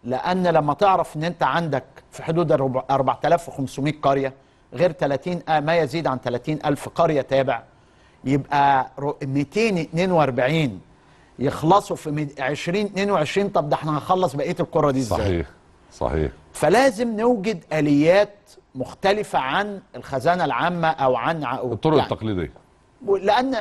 لأن لما تعرف أن أنت عندك في حدود 4500 قرية غير 30 آه، ما يزيد عن 30000 قرية تابع يبقى 242 يخلصوا في 2022 طب ده احنا هنخلص بقية القرى دي ازاي؟ صحيح صحيح فلازم نوجد اليات مختلفه عن الخزانه العامه او عن الطرق يعني. التقليديه لان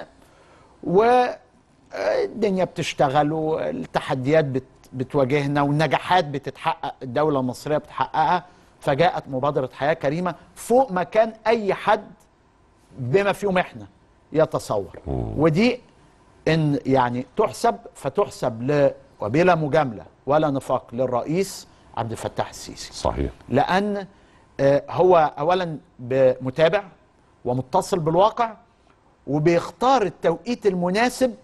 والدنيا آه، بتشتغل والتحديات بت بتواجهنا ونجاحات بتتحقق الدوله المصريه بتحققها فجاءت مبادره حياه كريمه فوق ما كان اي حد بما فيهم احنا يتصور ودي ان يعني تحسب فتحسب ل وبلا مجامله ولا نفاق للرئيس عبد الفتاح السيسي صحيح لان آه، هو اولا متابع ومتصل بالواقع وبيختار التوقيت المناسب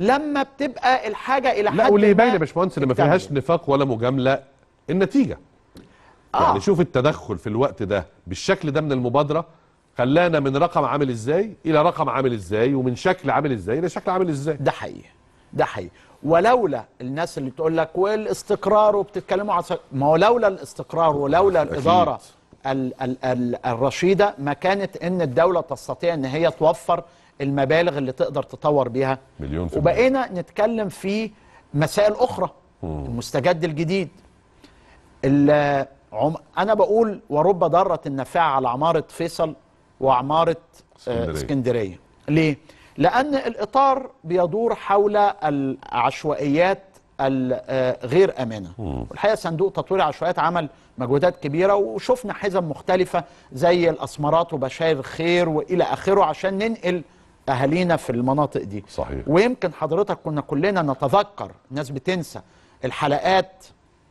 لما بتبقى الحاجه الى حد لا وليه باينة يا باشمهندس ما فيهاش نفاق ولا مجامله النتيجه آه. يعني شوف التدخل في الوقت ده بالشكل ده من المبادره خلانا من رقم عامل ازاي الى رقم عامل ازاي ومن شكل عامل ازاي الى شكل عامل ازاي ده حقيقي ده حقيقي ولولا الناس اللي بتقول لك والاستقرار وبتتكلموا على ما هو لولا الاستقرار ولولا الاداره ال ال ال الرشيده ما كانت ان الدوله تستطيع ان هي توفر المبالغ اللي تقدر تطور بيها مليون في وبقينا نتكلم في مسائل اخرى مم. المستجد الجديد عم... انا بقول ورب ضاره نافعه على عماره فيصل وعماره آه، اسكندريه, اسكندرية. ليه لان الاطار بيدور حول العشوائيات الغير آه، امنه مم. والحقيقه صندوق تطوير العشوائيات عمل مجهودات كبيره وشفنا حزم مختلفه زي الاسمرات وبشاير خير والى اخره عشان ننقل اهالينا في المناطق دي صحيح ويمكن حضرتك كنا كلنا نتذكر الناس بتنسى الحلقات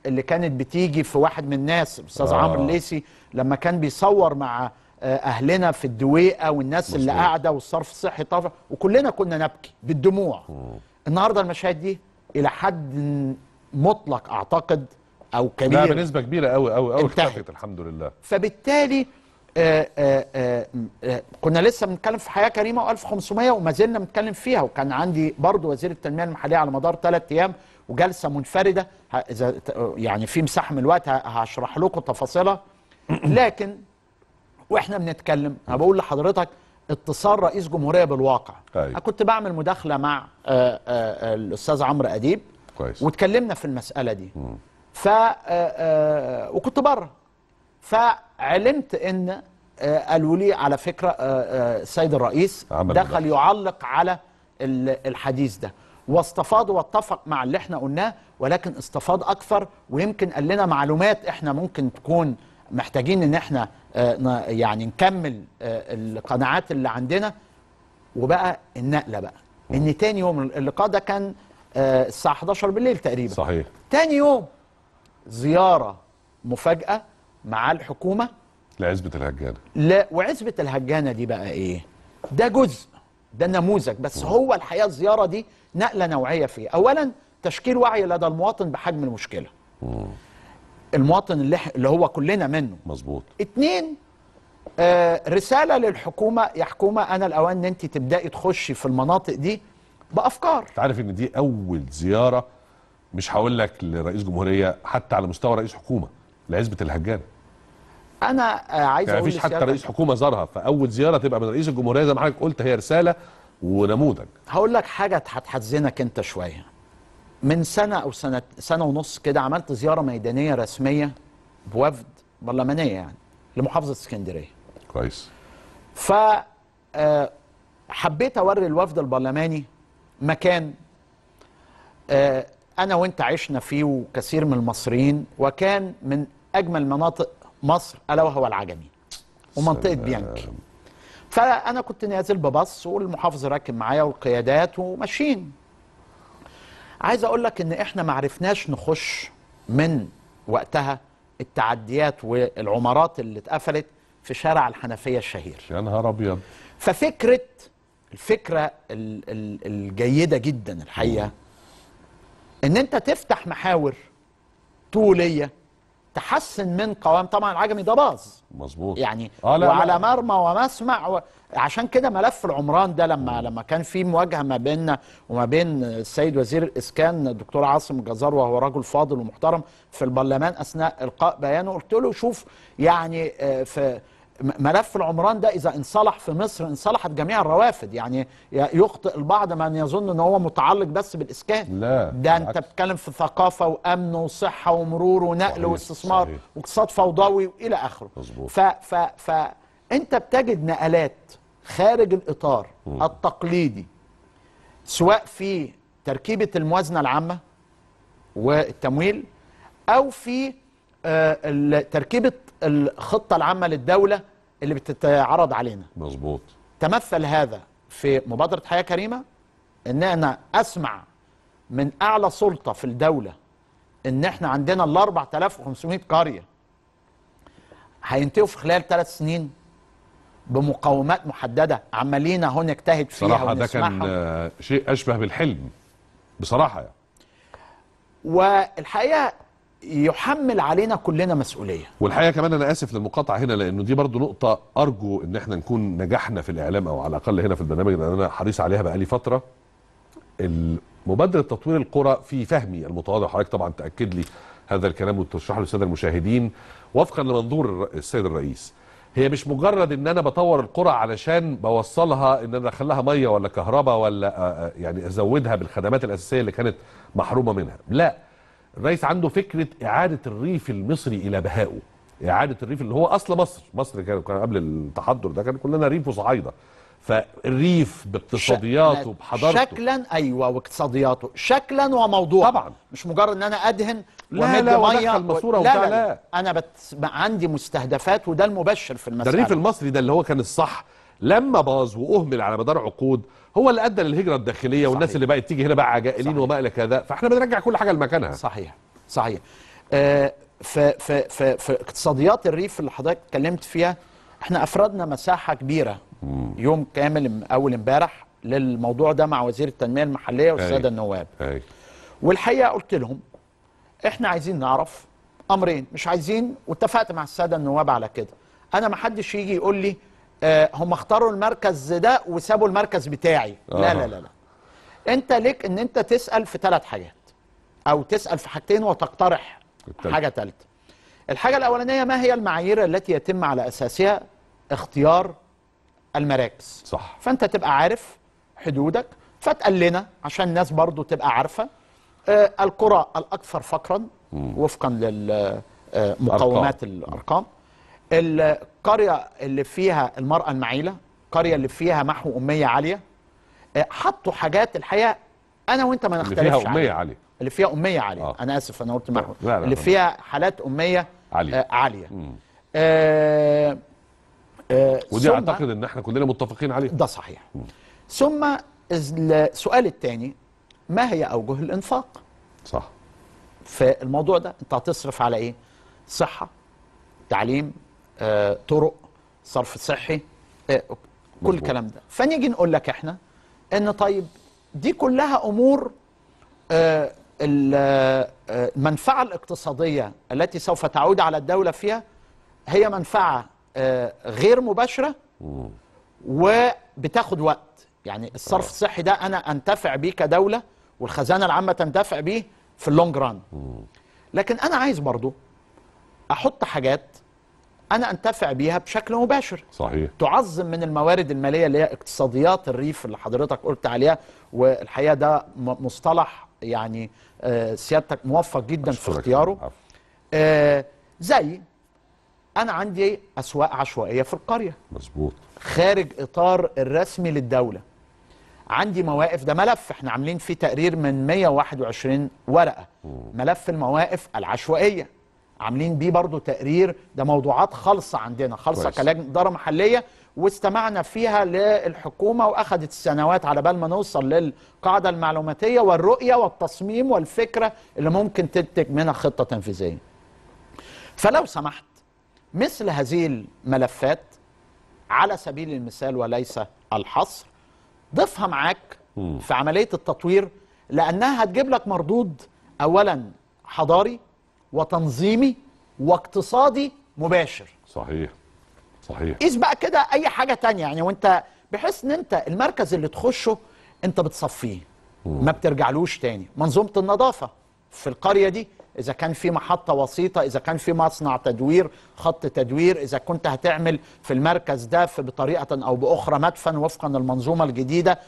اللي كانت بتيجي في واحد من الناس استاذ آه. عمرو الليسي لما كان بيصور مع آه، اهلنا في الدويقه والناس مصرح. اللي قاعده والصرف الصحي طبعا وكلنا كنا نبكي بالدموع م. النهارده المشاهد دي الى حد مطلق اعتقد او كبير لا بنسبه كبيره قوي قوي قوي الحمد لله فبالتالي آه، آه، آه، كنا لسه بنتكلم في حياه كريمه و1500 وما زلنا بنتكلم فيها وكان عندي برضو وزير التنميه المحليه على مدار ثلاث ايام وجلسه منفرده يعني في مساحه من الوقت هشرح لكم تفاصيلها لكن واحنا بنتكلم انا بقول لحضرتك اتصال رئيس جمهوريه بالواقع أيوة. انا كنت بعمل مداخله مع آآ آآ الاستاذ عمرو اديب كويس واتكلمنا في المساله دي ف وكنت بره فعلمت ان آه، قالوا لي على فكره آه، آه، السيد الرئيس دخل يعلق على الحديث ده واستفاض واتفق مع اللي احنا قلناه ولكن استفاض اكثر ويمكن قال لنا معلومات احنا ممكن تكون محتاجين ان احنا يعني نكمل القناعات اللي عندنا وبقى النقله بقى ان تاني يوم اللقاء ده كان الساعه 11 بالليل تقريبا صحيح تاني يوم زياره مفاجاه مع الحكومه لعزبه الهجانه لا وعزبه الهجانه دي بقى ايه ده جزء ده نموذج بس هو الحقيقه الزياره دي نقله نوعيه فيه اولا تشكيل وعي لدى المواطن بحجم المشكله المواطن اللي, اللي هو كلنا منه مظبوط اتنين آه رساله للحكومه يا حكومه انا الاوان ان انت تبداي تخشي في المناطق دي بافكار انت عارف ان دي اول زياره مش هقول لك لرئيس جمهوريه حتى على مستوى رئيس حكومه لعزبه الهجان انا آه، عايز يعني اقول مفيش حتى رئيس حكومه زارها فاول زياره تبقى من رئيس الجمهوريه زي ما حضرتك قلت هي رساله ونموذج هقول لك حاجه هتحزنك انت شويه من سنه او سنه سنه ونص كده عملت زياره ميدانيه رسميه بوفد برلمانيه يعني لمحافظه اسكندريه كويس ف آه، حبيت اوري الوفد البرلماني مكان آه، انا وانت عشنا فيه وكثير من المصريين وكان من أجمل مناطق مصر ألا وهو العجمي ومنطقة بيانك فأنا كنت نازل بباص والمحافظ راكب معايا والقيادات وماشيين عايز أقول لك إن إحنا ما عرفناش نخش من وقتها التعديات والعمارات اللي اتقفلت في شارع الحنفية الشهير يا نهار أبيض ففكرة الفكرة الجيدة جدا الحقيقة إن أنت تفتح محاور طولية تحسن من قوام طبعا العجمي ده باظ مظبوط يعني آه لا وعلى لا. مرمى ومسمع و... عشان كده ملف العمران ده لما لما كان في مواجهه ما بيننا وما بين السيد وزير الاسكان الدكتور عاصم الجزار وهو رجل فاضل ومحترم في البرلمان اثناء القاء بيانه قلت له شوف يعني آه، في ملف العمران ده إذا انصلح في مصر انصلحت جميع الروافد يعني يخطئ البعض من يظن أن هو متعلق بس بالإسكان لا ده أنت بتتكلم في ثقافة وأمن وصحة ومرور ونقل صحيح واستثمار واقتصاد فوضوي وإلى آخره ف ف ف أنت بتجد نقلات خارج الإطار م. التقليدي سواء في تركيبة الموازنة العامة والتمويل أو في آه، تركيبة الخطه العامه للدوله اللي بتتعرض علينا مظبوط تمثل هذا في مبادره حياه كريمه ان انا اسمع من اعلى سلطه في الدوله ان احنا عندنا ال 4500 قريه هينتهوا في خلال ثلاث سنين بمقاومات محدده عمالين اهو نجتهد فيها بصراحة ده كان شيء اشبه بالحلم بصراحه يعني. والحقيقه يحمل علينا كلنا مسؤوليه والحقيقه كمان انا اسف للمقاطعه هنا لانه دي برضو نقطه ارجو ان احنا نكون نجحنا في الاعلام او على الاقل هنا في البرنامج لان انا حريص عليها بقالي فتره مبادره تطوير القرى في فهمي المتواضع حضرتك طبعا تاكد لي هذا الكلام وتشرح له الساده المشاهدين وفقا لمنظور السيد الرئيس هي مش مجرد ان انا بطور القرى علشان بوصلها ان انا ادخلها ميه ولا كهرباء ولا يعني ازودها بالخدمات الاساسيه اللي كانت محرومه منها لا الرئيس عنده فكره اعاده الريف المصري الى بهائه اعاده الريف اللي هو اصل مصر مصر كان قبل التحضر ده كان كلنا ريف وصعيدة فالريف باقتصادياته بحضارته شكلا ايوه واقتصادياته شكلا وموضوع طبعا مش مجرد ان انا ادهن لا لا ميه لا, و... لا, لا, لا انا بت... عندي مستهدفات وده المبشر في المساله ده الريف المصري ده اللي هو كان الصح لما باظ واهمل على مدار عقود هو اللي ادى للهجره الداخليه صحيح. والناس اللي بقت تيجي هنا بقى عجائلين وما الى كذا فاحنا بنرجع كل حاجه لمكانها صحيح صحيح آه في اقتصاديات الريف اللي حضرتك اتكلمت فيها احنا افردنا مساحه كبيره مم. يوم كامل اول امبارح للموضوع ده مع وزير التنميه المحليه والساده النواب أي. والحقيقه قلت لهم احنا عايزين نعرف امرين مش عايزين واتفقت مع الساده النواب على كده انا ما حدش يجي يقول لي آه، هم اختاروا المركز ده وسابوا المركز بتاعي آه. لا لا لا لا انت ليك ان انت تسال في ثلاث حاجات او تسال في حاجتين وتقترح التالت. حاجه ثالثه الحاجه الاولانيه ما هي المعايير التي يتم على اساسها اختيار المراكز صح فانت تبقى عارف حدودك فتقال لنا عشان الناس برضو تبقى عارفه آه القرى الاكثر فقرا وفقا للمقومات آه، الارقام القريه اللي فيها المراه المعيله القريه اللي فيها محو اميه عاليه آه، حطوا حاجات الحقيقه انا وانت ما نختلفش اللي فيها اميه عاليه اللي فيها اميه عاليه آه. انا اسف انا قلت محو لا لا اللي فيها حالات اميه عاليه, آه عالية. آه آه ودي اعتقد ان احنا كلنا متفقين عليه ده صحيح مم. ثم السؤال الثاني ما هي اوجه الانفاق صح في الموضوع ده انت هتصرف على ايه صحه تعليم آه، طرق صرف صحي آه، كل الكلام ده فنيجي نقول لك احنا ان طيب دي كلها امور آه، المنفعه الاقتصاديه التي سوف تعود على الدوله فيها هي منفعه غير مباشره وبتاخد وقت يعني الصرف الصحي ده انا انتفع بيه كدوله والخزانه العامه تنتفع بيه في اللونج ران لكن انا عايز برضو احط حاجات انا انتفع بيها بشكل مباشر صحيح تعظم من الموارد الماليه اللي هي اقتصاديات الريف اللي حضرتك قلت عليها والحقيقه ده مصطلح يعني آه، سيادتك موفق جدا في اختياره آه، زي انا عندي اسواق عشوائيه في القريه مظبوط خارج اطار الرسمي للدوله عندي مواقف ده ملف احنا عاملين فيه تقرير من 121 ورقه ملف المواقف العشوائيه عاملين بيه برضو تقرير ده موضوعات خالصه عندنا خالصه كلجنه محليه واستمعنا فيها للحكومه واخذت السنوات على بال ما نوصل للقاعده المعلوماتيه والرؤيه والتصميم والفكره اللي ممكن تنتج منها خطه تنفيذيه. فلو سمحت مثل هذه الملفات على سبيل المثال وليس الحصر ضفها معاك في عمليه التطوير لانها هتجيب لك مردود اولا حضاري وتنظيمي واقتصادي مباشر صحيح صحيح قيس بقى كده اي حاجه تانية يعني وانت بحيث ان انت المركز اللي تخشه انت بتصفيه ما بترجعلوش تاني منظومه النظافه في القريه دي اذا كان في محطه وسيطه اذا كان في مصنع تدوير خط تدوير اذا كنت هتعمل في المركز ده في بطريقه او باخرى مدفن وفقا للمنظومه الجديده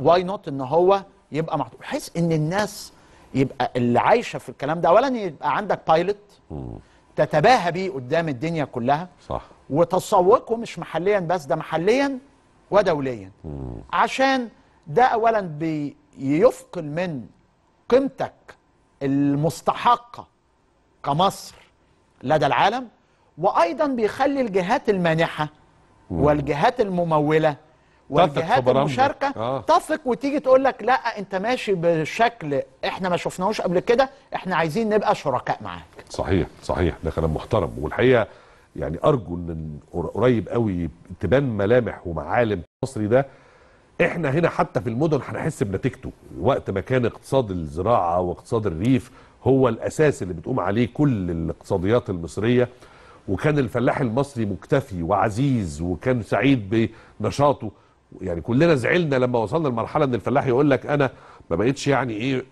واي آه، نوت ان هو يبقى محطوط بحيث ان الناس يبقى اللي عايشه في الكلام ده اولا يبقى عندك بايلوت تتباهى بيه قدام الدنيا كلها صح وتسوقه مش محليا بس ده محليا ودوليا مم. عشان ده اولا بيفقل من قيمتك المستحقه كمصر لدى العالم وايضا بيخلي الجهات المانحه والجهات المموله والجهات المشاركه آه. تثق وتيجي تقول لك لا انت ماشي بشكل احنا ما شفناهوش قبل كده احنا عايزين نبقى شركاء معاك صحيح صحيح ده كلام محترم والحقيقه يعني ارجو ان قريب قوي تبان ملامح ومعالم مصري ده احنا هنا حتى في المدن هنحس بنتيجته وقت ما كان اقتصاد الزراعه واقتصاد الريف هو الاساس اللي بتقوم عليه كل الاقتصاديات المصريه وكان الفلاح المصري مكتفي وعزيز وكان سعيد بنشاطه يعني كلنا زعلنا لما وصلنا لمرحله ان الفلاح يقول لك انا ما بقتش يعني ايه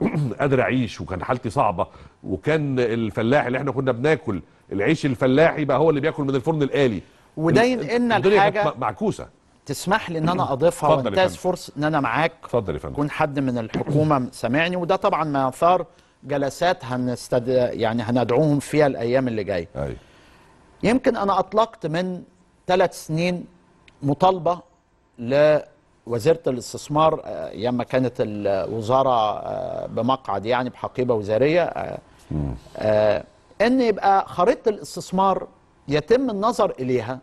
قادر اعيش وكان حالتي صعبه وكان الفلاح اللي احنا كنا بناكل العيش الفلاحي بقى هو اللي بياكل من الفرن الالي وداين ان الحاجه معكوسه تسمح لي ان انا اضيفها وانتاز فرصه ان انا معاك اتفضل يا فندم يكون حد من الحكومه سامعني وده طبعا ما يثار جلسات هنستد يعني هندعوهم فيها الايام اللي جايه أي. أيوة. يمكن انا اطلقت من ثلاث سنين مطالبه لوزارة الاستثمار آه، أيام ما كانت الوزارة آه، بمقعد يعني بحقيبة وزارية آه، أن يبقى خريطة الاستثمار يتم النظر إليها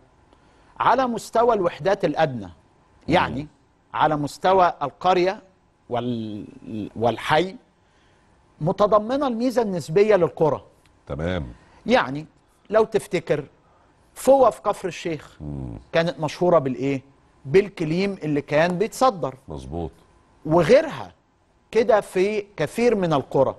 على مستوى الوحدات الأدنى يعني على مستوى القرية والحي متضمنة الميزة النسبية للقرى تمام يعني لو تفتكر فوة في كفر الشيخ كانت مشهورة بالإيه؟ بالكليم اللي كان بيتصدر مظبوط وغيرها كده في كثير من القرى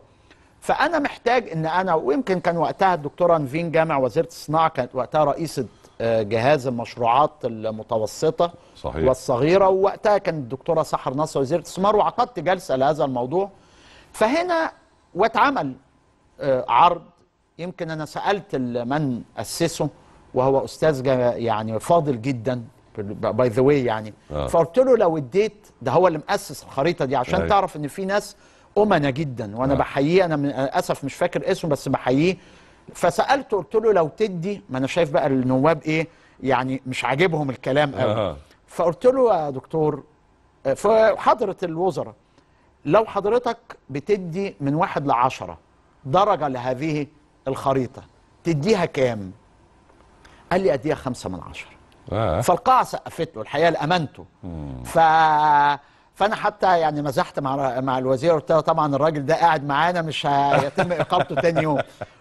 فانا محتاج ان انا ويمكن كان وقتها الدكتوره نفين جامع وزيره الصناعه كانت وقتها رئيسه جهاز المشروعات المتوسطه صحيح. والصغيره ووقتها كان الدكتوره سحر نصر وزيره الاستثمار وعقدت جلسه لهذا الموضوع فهنا واتعمل آه، عرض يمكن انا سالت من اسسه وهو استاذ يعني فاضل جدا باي ذا واي يعني آه. فقلت له لو اديت ده هو اللي مؤسس الخريطه دي عشان آه. تعرف ان في ناس امنه جدا وانا آه. بحييه انا من اسف مش فاكر اسمه بس بحييه فسالته قلت له لو تدي ما انا شايف بقى النواب ايه يعني مش عاجبهم الكلام قوي آه. فقلت له يا دكتور في حضره الوزراء لو حضرتك بتدي من واحد لعشرة درجة لهذه الخريطة تديها كام؟ قال لي أديها خمسة من عشرة آه. فالقاعة سقفت له الحقيقة لأمانته ف... فأنا حتى يعني مزحت مع مع الوزير قلت له طبعا الراجل ده قاعد معانا مش هيتم إقامته تاني يوم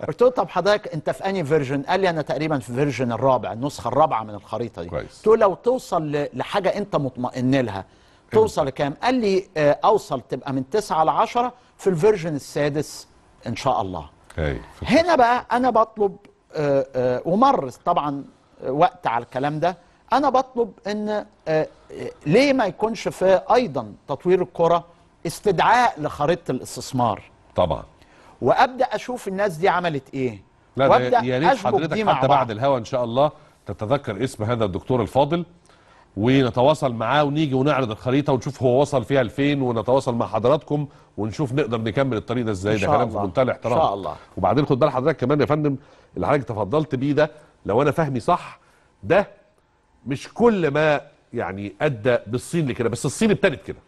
قلت له طب حضرتك أنت في أنهي فيرجن؟ قال لي أنا تقريبا في فيرجن الرابع النسخة الرابعة من الخريطة دي كويس. قلت له لو توصل لحاجة أنت مطمئن لها توصل لكام؟ قال لي آه، أوصل تبقى من 9 ل 10 في الفيرجن السادس إن شاء الله هنا بقى أنا بطلب آه، ومر طبعا وقت على الكلام ده انا بطلب ان آه، ليه ما يكونش في ايضا تطوير الكره استدعاء لخريطه الاستثمار طبعا وابدا اشوف الناس دي عملت ايه لا وابدا يا ريت حضرتك حتى بعد الهوا ان شاء الله تتذكر اسم هذا الدكتور الفاضل ونتواصل معاه ونيجي ونعرض الخريطه ونشوف هو وصل فيها لفين ونتواصل مع حضراتكم ونشوف نقدر نكمل الطريق ده ازاي ده كلام في منتهى الاحترام ان شاء الله وبعدين خد بال حضرتك كمان يا فندم اللي حضرتك تفضلت بيه ده لو انا فهمي صح ده مش كل ما يعني ادى بالصين لكده بس الصين ابتدت كده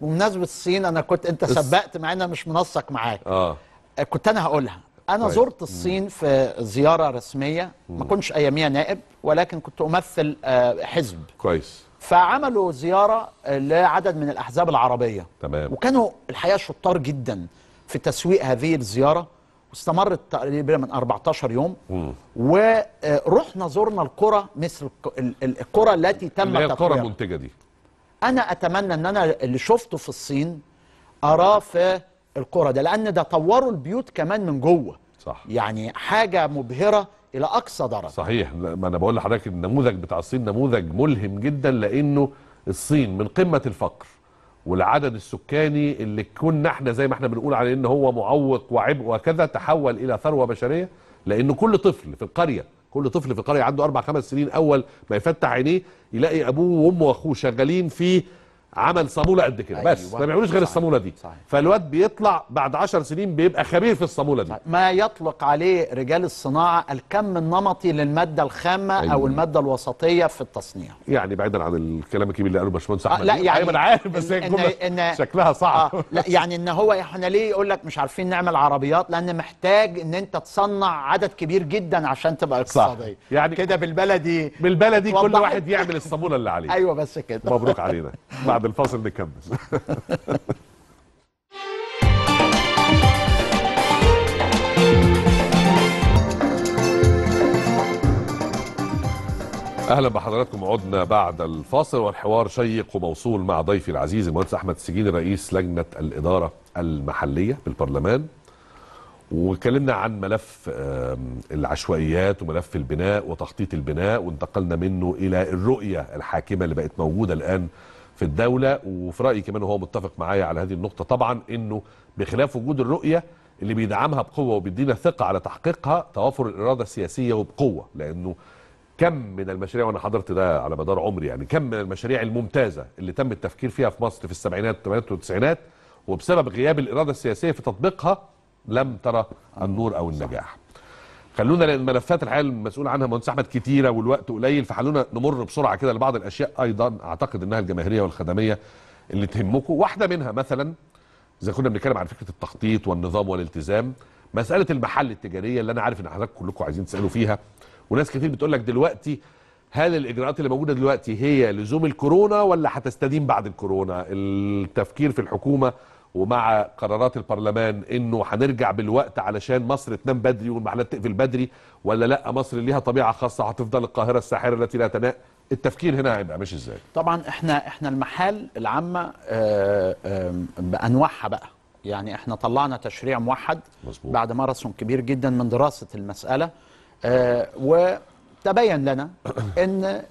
بمناسبه الصين انا كنت انت سبقت مع انا مش منسق معاك آه. اه كنت انا هقولها انا طيب. زرت الصين في زياره رسميه ما كنتش اياميها نائب ولكن كنت امثل آه، حزب كويس فعملوا زياره آه، لعدد من الاحزاب العربيه تمام وكانوا الحقيقه شطار جدا في تسويق هذه الزياره استمرت تقريبا من 14 يوم ورحنا زرنا القرى مثل القرى التي تم اللي هي القرى المنتجه دي انا اتمنى ان انا اللي شفته في الصين اراه في القرى ده لان ده طوروا البيوت كمان من جوه صح يعني حاجه مبهره الى اقصى درجه صحيح ما انا بقول لحضرتك النموذج بتاع الصين نموذج ملهم جدا لانه الصين من قمه الفقر والعدد السكاني اللي كنا احنا زي ما احنا بنقول عليه ان هو معوق وعبء وكذا تحول الى ثروه بشريه لان كل طفل في القريه كل طفل في القريه عنده اربع خمس سنين اول ما يفتح عينيه يلاقي ابوه وامه واخوه شغالين في عمل صاموله قد كده أيوة. بس ما بيعملوش غير الصاموله دي فالواد بيطلع بعد 10 سنين بيبقى خبير في الصاموله دي طيب، ما يطلق عليه رجال الصناعه الكم النمطي للماده الخامه أيوة. او الماده الوسطيه في التصنيع يعني بعيدا عن الكلام الكبير اللي قاله باشمهندس آه، احمد لا يعني أيوة، انا عارف بس هي الجمله شكلها صعب آه لا يعني ان هو احنا ليه يقول لك مش عارفين نعمل عربيات لان محتاج ان انت تصنع عدد كبير جدا عشان تبقى اقتصاديه يعني كده بالبلدي بالبلدي كل واحد يعمل الصاموله اللي عليه ايوه بس كده مبروك علينا بعد بعد الفاصل نكمل اهلا بحضراتكم عدنا بعد الفاصل والحوار شيق وموصول مع ضيفي العزيز المهندس احمد السجين رئيس لجنه الاداره المحليه بالبرلمان وكلمنا عن ملف العشوائيات وملف البناء وتخطيط البناء وانتقلنا منه الى الرؤيه الحاكمه اللي بقت موجوده الان في الدوله وفي رايي كمان وهو متفق معايا على هذه النقطه طبعا انه بخلاف وجود الرؤيه اللي بيدعمها بقوه وبيدينا ثقه على تحقيقها توافر الاراده السياسيه وبقوه لانه كم من المشاريع وانا حضرت ده على مدار عمري يعني كم من المشاريع الممتازه اللي تم التفكير فيها في مصر في السبعينات والثمانينات والتسعينات وبسبب غياب الاراده السياسيه في تطبيقها لم ترى النور او النجاح خلونا لان ملفات الحقيقه المسؤول عنها مهندس احمد كتيره والوقت قليل فخلونا نمر بسرعه كده لبعض الاشياء ايضا اعتقد انها الجماهيريه والخدميه اللي تهمكم واحده منها مثلا اذا كنا بنتكلم عن فكره التخطيط والنظام والالتزام مساله المحل التجاريه اللي انا عارف ان حضرتك كلكم عايزين تسالوا فيها وناس كتير بتقول لك دلوقتي هل الاجراءات اللي موجوده دلوقتي هي لزوم الكورونا ولا هتستدين بعد الكورونا التفكير في الحكومه ومع قرارات البرلمان انه هنرجع بالوقت علشان مصر تنام بدري والمحلات تقفل بدري ولا لا مصر ليها طبيعه خاصه هتفضل القاهره الساحره التي لا تنام التفكير هنا هيبقى ماشي ازاي؟ طبعا احنا احنا المحال العامه آه، بانواعها بقى يعني احنا طلعنا تشريع موحد مزبوط. بعد ماراثون كبير جدا من دراسه المساله آه، وتبين لنا ان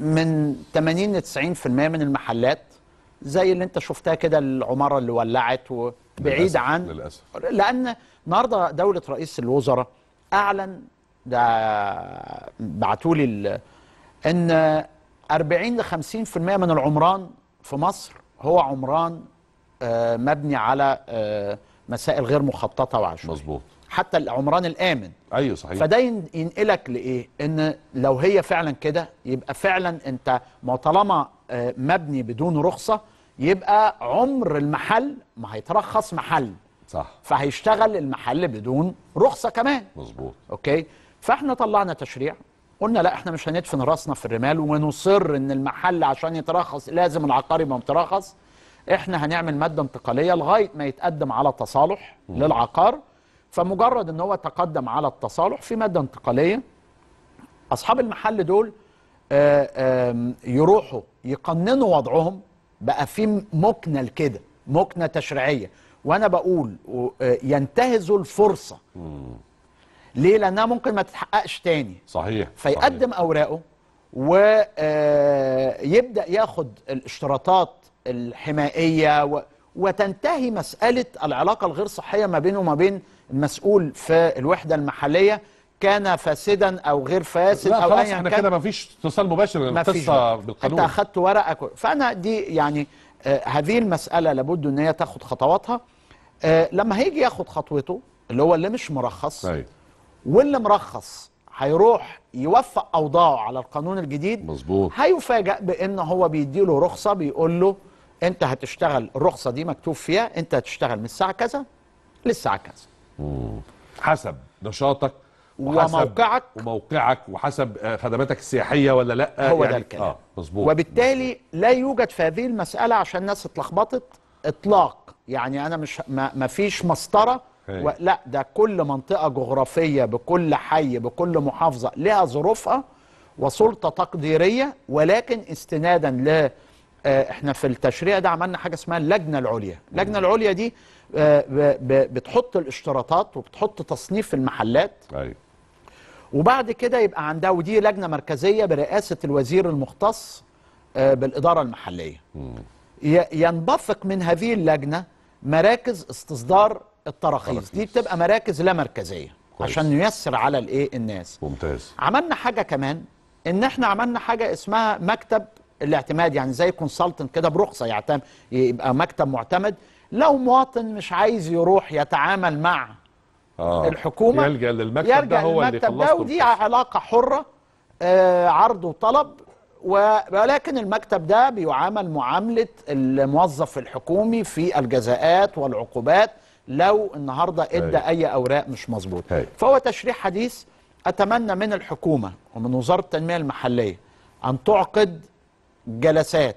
من 80 ل 90% من المحلات زي اللي انت شفتها كده العماره اللي ولعت وبعيد عن للاسف لان النهارده دوله رئيس الوزراء اعلن ده بعتوا لي ان 40 ل 50% من العمران في مصر هو عمران آه، مبني على آه، مسائل غير مخططه وعشوائيه مظبوط حتى العمران الامن ايوه صحيح فده ينقلك لايه ان لو هي فعلا كده يبقى فعلا انت ما طالما آه، مبني بدون رخصه يبقى عمر المحل ما هيترخص محل صح فهيشتغل المحل بدون رخصه كمان مظبوط اوكي فاحنا طلعنا تشريع قلنا لا احنا مش هندفن راسنا في الرمال ونصر ان المحل عشان يترخص لازم العقار يبقى مترخص احنا هنعمل ماده انتقاليه لغايه ما يتقدم على تصالح م. للعقار فمجرد ان هو تقدم على التصالح في ماده انتقاليه اصحاب المحل دول آه، يروحوا يقننوا وضعهم بقى في مكنه لكده مكنه تشريعيه وانا بقول آه، ينتهزوا الفرصه ليه لانها ممكن ما تتحققش تاني صحيح فيقدم صحيح. اوراقه ويبدا آه، ياخد الاشتراطات الحمائيه و... وتنتهي مساله العلاقه الغير صحيه ما بينه وما بين المسؤول في الوحده المحليه كان فاسدا او غير فاسد لا او خلاص احنا كده مفيش اتصال مباشر القصه بالقانون انت اخذت ورقه فانا دي يعني آه هذه المساله لابد ان هي تاخد خطواتها آه لما هيجي ياخد خطوته اللي هو اللي مش مرخص واللي مرخص هيروح يوفق اوضاعه على القانون الجديد مظبوط هيفاجئ بان هو بيديله رخصه بيقول له انت هتشتغل الرخصه دي مكتوب فيها انت هتشتغل من الساعه كذا للساعه كذا حسب نشاطك وموقعك وموقعك وحسب آه، خدماتك السياحيه ولا لا هو يعني ده الكلام آه مظبوط وبالتالي مزبوط. لا يوجد في هذه المساله عشان الناس اتلخبطت اطلاق يعني انا مش ما فيش مسطره لا ده كل منطقه جغرافيه بكل حي بكل محافظه لها ظروفها وسلطه تقديريه ولكن استنادا ل آه، احنا في التشريع ده عملنا حاجه اسمها اللجنه العليا، اللجنه العليا دي آه، بتحط الاشتراطات وبتحط تصنيف المحلات أيوة. وبعد كده يبقى عندها ودي لجنه مركزيه برئاسه الوزير المختص آه، بالاداره المحليه ينبثق من هذه اللجنه مراكز استصدار التراخيص دي بتبقى مراكز لا مركزيه كويس. عشان نيسر على الايه الناس ممتاز عملنا حاجه كمان ان احنا عملنا حاجه اسمها مكتب الاعتماد يعني زي كونسلتنت كده برخصه يعتمد يبقى مكتب معتمد لو مواطن مش عايز يروح يتعامل مع آه. الحكومه يلجا للمكتب يلجأ ده هو اللي ده ودي علاقه حره آه عرض وطلب ولكن المكتب ده بيعامل معامله الموظف الحكومي في الجزاءات والعقوبات لو النهارده ادى هي. اي اوراق مش مظبوطه فهو تشريح حديث اتمنى من الحكومه ومن وزاره التنميه المحليه ان تعقد جلسات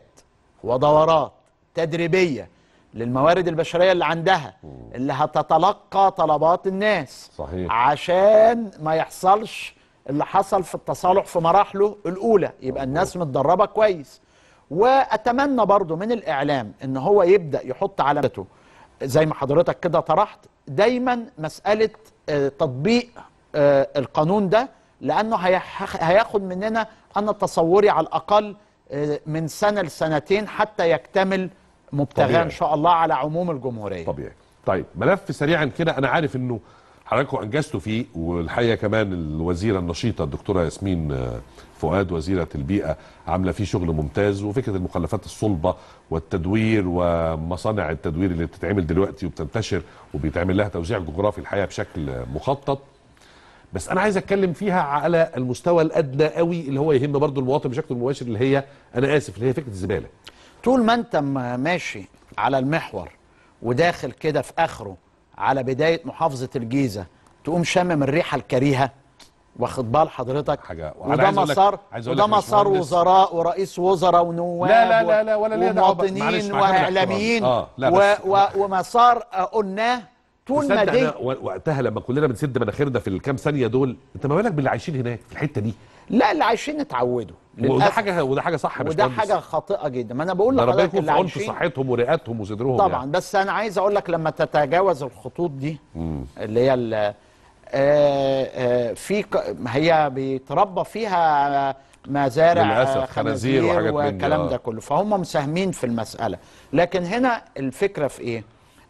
ودورات تدريبيه للموارد البشريه اللي عندها اللي هتتلقى طلبات الناس صحيح. عشان ما يحصلش اللي حصل في التصالح في مراحله الاولى يبقى الناس متدربه كويس واتمنى برضو من الاعلام ان هو يبدا يحط علامته زي ما حضرتك كده طرحت دايما مساله آه، تطبيق آه، القانون ده لانه هياخد مننا انا تصوري على الاقل آه، من سنه لسنتين حتى يكتمل مبتغاه ان شاء الله على عموم الجمهوريه طبيعي طيب ملف سريعا كده انا عارف انه حضراتكم انجزتوا فيه والحقيقه كمان الوزيره النشيطه الدكتوره ياسمين آه، فؤاد وزيره البيئه عامله فيه شغل ممتاز وفكره المخلفات الصلبه والتدوير ومصانع التدوير اللي بتتعمل دلوقتي وبتنتشر وبيتعمل لها توزيع جغرافي الحقيقه بشكل مخطط بس انا عايز اتكلم فيها على المستوى الادنى قوي اللي هو يهم برضو المواطن بشكل مباشر اللي هي انا اسف اللي هي فكره الزباله طول ما انت ماشي على المحور وداخل كده في اخره على بدايه محافظه الجيزه تقوم شامم الريحه الكريهه واخد بال حضرتك حاجه وده مسار وده مسار وزراء ورئيس وزراء ونواب لا لا لا, لا ولا ومواطنين واعلاميين آه ومسار قلناه طول ما دي وقتها لما كلنا بنسد مناخيرنا في الكام ثانيه دول انت ما بالك باللي عايشين هناك في الحته دي لا اللي عايشين اتعودوا وده حاجه وده حاجه صح وده مش حاجه خاطئه جدا ما انا بقول لحضرتك اللي عايشين صحتهم ورئتهم وصدرهم يعني. طبعا يعني. بس انا عايز اقول لك لما تتجاوز الخطوط دي مم. اللي هي ال آه، آه، في هي بيتربى فيها مزارع للاسف خنازير والكلام آه. ده كله فهم مساهمين في المساله لكن هنا الفكره في ايه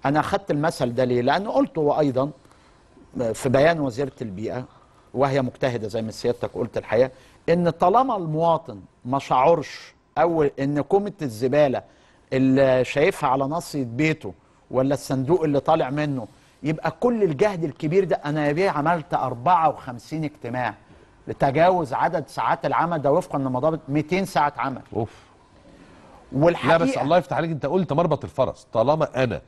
انا اخذت المثل ده ليه لان قلته ايضا في بيان وزيره البيئه وهي مجتهده زي ما سيادتك قلت الحقيقه ان طالما المواطن ما شعرش او ان كومه الزباله اللي شايفها على نصيه بيته ولا الصندوق اللي طالع منه يبقى كل الجهد الكبير ده انا يا بيه عملت 54 اجتماع لتجاوز عدد ساعات العمل ده وفقا لمضابط 200 ساعه عمل اوف والحقيقه لا بس الله يفتح عليك انت قلت مربط الفرس طالما انا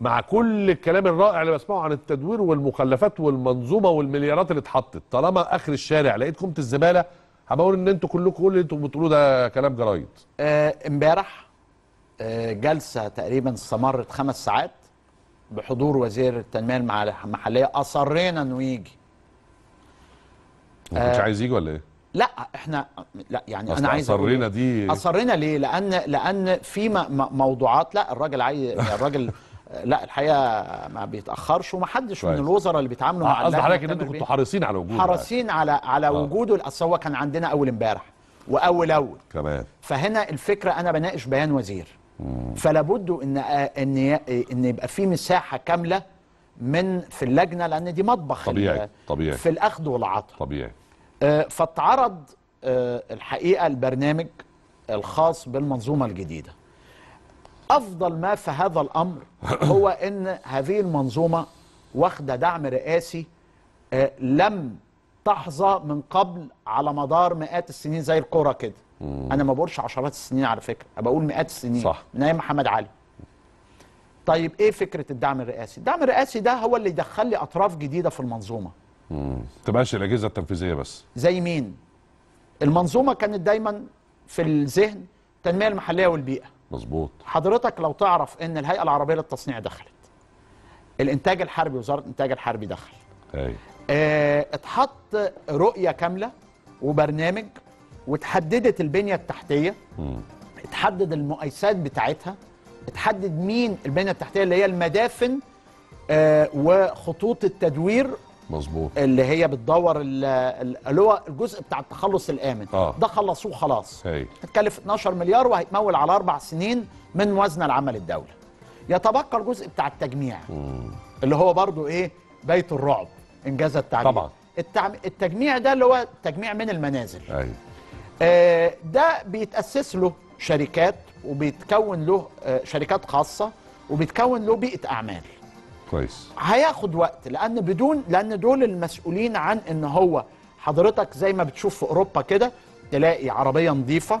مع كل الكلام الرائع اللي بسمعه عن التدوير والمخلفات والمنظومه والمليارات اللي اتحطت طالما اخر الشارع لقيت كومه الزباله هبقول ان انتوا كلكم كل اللي انتوا بتقولوه ده كلام جرايد آه، امبارح آه جلسه تقريبا استمرت خمس ساعات بحضور وزير التنميه المحليه اصرينا انه يجي ما كنتش آه، عايز يجي ولا ايه؟ لا احنا لا يعني انا عايز اصرينا دي اصرينا ليه؟ لان لان في موضوعات لا الراجل عايز الراجل لا الحقيقه ما بيتاخرش ومحدش من الوزراء اللي بيتعاملوا مع أه، قصدي حضرتك ان انتوا كنتوا حريصين على وجوده يعني. حريصين على على آه. وجوده اصل هو كان عندنا اول امبارح واول اول كمان فهنا الفكره انا بناقش بيان وزير فلابد ان آه، ان ان يبقى في مساحه كامله من في اللجنه لان دي مطبخ طبيعي طبيعي في الاخذ والعطاء طبيعي آه فاتعرض آه الحقيقه البرنامج الخاص بالمنظومه الجديده أفضل ما في هذا الأمر هو أن هذه المنظومة واخدة دعم رئاسي آه، لم تحظى من قبل على مدار مئات السنين زي الكرة كده أنا ما بقولش عشرات السنين على فكرة بقول مئات السنين صح. من أيام محمد علي طيب إيه فكرة الدعم الرئاسي؟ الدعم الرئاسي ده هو اللي يدخل لي أطراف جديدة في المنظومة تبقاش الأجهزة التنفيذية بس زي مين؟ المنظومة كانت دايما في الذهن التنمية المحلية والبيئة مظبوط حضرتك لو تعرف ان الهيئه العربيه للتصنيع دخلت الانتاج الحربي وزاره الانتاج الحربي دخل ايوه اه اتحط رؤيه كامله وبرنامج وتحددت البنيه التحتيه م. اتحدد المؤسسات بتاعتها اتحدد مين البنيه التحتيه اللي هي المدافن آه وخطوط التدوير مظبوط اللي هي بتدور اللي هو الجزء بتاع التخلص الامن آه. ده خلصوه خلاص هتكلف 12 مليار وهيتمول على اربع سنين من وزن العمل الدولي يتبقى الجزء بتاع التجميع م. اللي هو برضو ايه بيت الرعب انجاز التعليم طبعا التعم... التجميع ده اللي هو تجميع من المنازل ايوه آه ده بيتاسس له شركات وبيتكون له آه شركات خاصه وبيتكون له بيئه اعمال كويس هياخد وقت لان بدون لان دول المسؤولين عن ان هو حضرتك زي ما بتشوف في اوروبا كده تلاقي عربيه نظيفه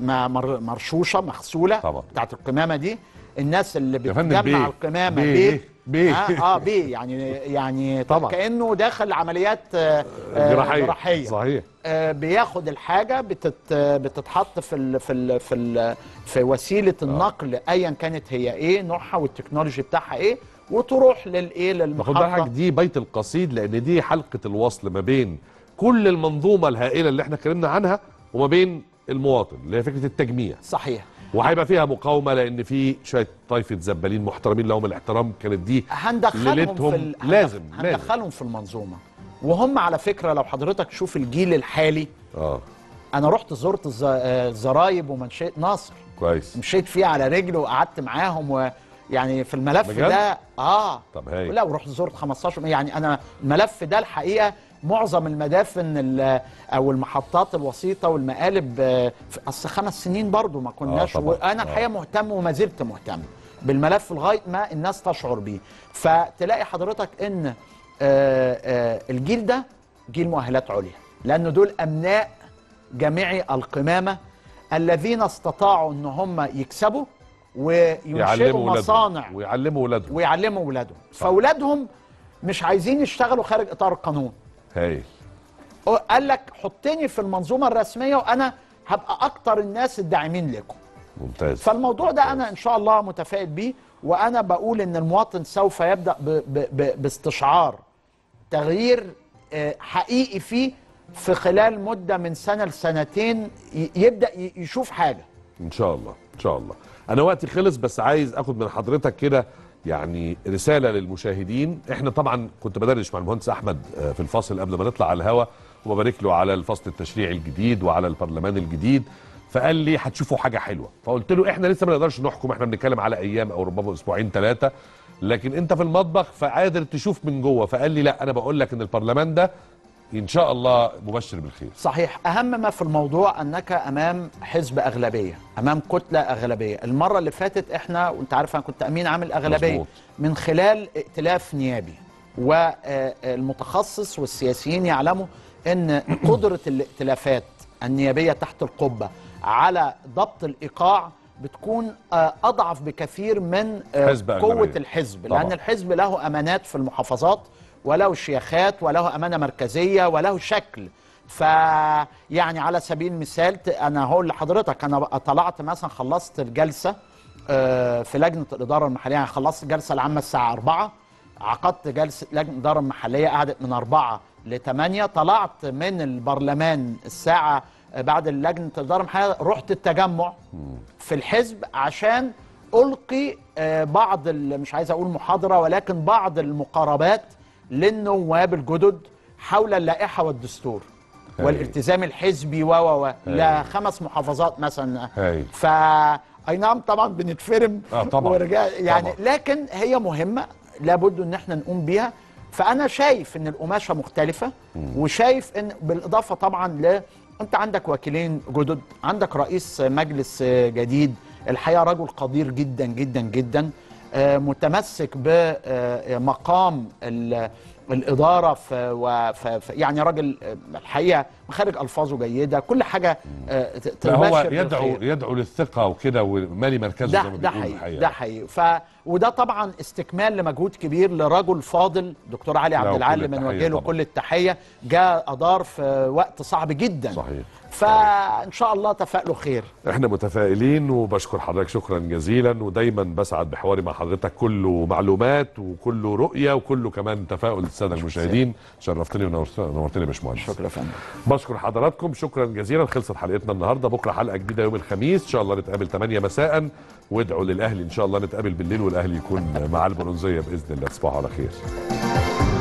مرشوشه مغسوله طبعا. بتاعت القمامه دي الناس اللي بتجمع القمامه بيه, بيه بيه اه, آه بيه يعني يعني طبعا كانه داخل عمليات آه, آه، جراحيه جراحيه صحيح آه بياخد الحاجه بتت بتتحط في الـ في الـ في الـ في وسيله آه. النقل ايا كانت هي ايه نوعها والتكنولوجي بتاعها ايه وتروح للايه للمحطه دي بيت القصيد لان دي حلقه الوصل ما بين كل المنظومه الهائله اللي احنا اتكلمنا عنها وما بين المواطن اللي هي فكره التجميع صحيح وهيبقى فيها مقاومه لان في شويه طائفه زبالين محترمين لهم الاحترام كانت دي هندخلهم في ال... لازم هندخلهم في المنظومه وهم على فكره لو حضرتك شوف الجيل الحالي اه انا رحت زرت الزرايب آه، ومنشئه ناصر كويس مشيت فيه على رجل وقعدت معاهم و... يعني في الملف بجد؟ ده اه طب هاي. لا ورحت زرت 15 يعني انا الملف ده الحقيقه معظم المدافن او المحطات الوسيطه والمقالب آه، اصل خمس سنين برضو ما كناش آه وانا الحقيقه آه. مهتم وما زلت مهتم بالملف لغايه ما الناس تشعر بيه فتلاقي حضرتك ان آه، آه، الجيل ده جيل مؤهلات عليا لان دول امناء جامعي القمامه الذين استطاعوا ان هم يكسبوا وينشئوا مصانع ويعلموا ولادهم ويعلموا ولادهم فاولادهم مش عايزين يشتغلوا خارج اطار القانون هايل قال لك حطني في المنظومه الرسميه وانا هبقى اكتر الناس الداعمين لكم ممتاز فالموضوع ده ممتاز. انا ان شاء الله متفائل بيه وانا بقول ان المواطن سوف يبدا بـ بـ بـ باستشعار تغيير آه، حقيقي فيه في خلال مده من سنه لسنتين يبدا يشوف حاجه ان شاء الله ان شاء الله انا وقتي خلص بس عايز اخد من حضرتك كده يعني رساله للمشاهدين احنا طبعا كنت بدردش مع المهندس احمد آه، في الفصل قبل ما نطلع على الهوا وببارك له على الفصل التشريعي الجديد وعلى البرلمان الجديد فقال لي هتشوفوا حاجه حلوه فقلت له احنا لسه ما نقدرش نحكم احنا بنتكلم على ايام او ربما اسبوعين ثلاثه لكن انت في المطبخ فقادر تشوف من جوه فقال لي لا انا بقول لك ان البرلمان ده ان شاء الله مبشر بالخير صحيح اهم ما في الموضوع انك امام حزب اغلبيه امام كتله اغلبيه المره اللي فاتت احنا وانت عارف انا كنت امين عام الاغلبيه مزبوط. من خلال ائتلاف نيابي والمتخصص آه، والسياسيين يعلموا ان قدره الائتلافات النيابيه تحت القبه على ضبط الايقاع بتكون آه، اضعف بكثير من آه، قوه الحزب طبعا. لان الحزب له امانات في المحافظات وله شيخات وله أمانة مركزية وله شكل ف يعني على سبيل المثال أنا هقول لحضرتك أنا طلعت مثلا خلصت الجلسة آه، في لجنة الإدارة المحلية يعني خلصت الجلسة العامة الساعة 4 عقدت جلسة لجنة الإدارة المحلية قعدت من 4 ل 8 طلعت من البرلمان الساعة آه، بعد لجنة الإدارة المحلية رحت التجمع في الحزب عشان ألقي آه، بعض مش عايز أقول محاضرة ولكن بعض المقاربات للنواب الجدد حول اللائحة والدستور والالتزام الحزبي و و لخمس محافظات مثلا ف اي نعم طبعا بنتفرم آه طبعا ورجع يعني طبعا. لكن هي مهمه لابد ان احنا نقوم بيها فانا شايف ان القماشه مختلفه وشايف ان بالاضافه طبعا ل انت عندك وكيلين جدد عندك رئيس مجلس جديد الحقيقه رجل قدير جدا جدا جدا آه، متمسك بمقام الاداره في يعني راجل آه، الحقيقه مخارج الفاظه جيده كل حاجه آه، هو يدعو يدعو للثقه وكده ومالي مركزه ده ده حقيقي ده حقيقي ف وده طبعا استكمال لمجهود كبير لرجل فاضل دكتور علي عبد العال بنوجه له كل التحيه جاء ادار في وقت صعب جدا صحيح فان شاء الله تفائلوا خير احنا متفائلين وبشكر حضرتك شكرا جزيلا ودايما بسعد بحواري مع حضرتك كله معلومات وكله رؤيه وكله كمان تفاؤل الساده المشاهدين شرفتني ونورتني يا باشمهندس شكرا فندم بشكر حضراتكم شكرا جزيلا خلصت حلقتنا النهارده بكره حلقه جديده يوم الخميس ان شاء الله نتقابل 8 مساء وادعوا للاهلي ان شاء الله نتقابل بالليل والاهلي يكون مع البرونزيه باذن الله تصبحوا على خير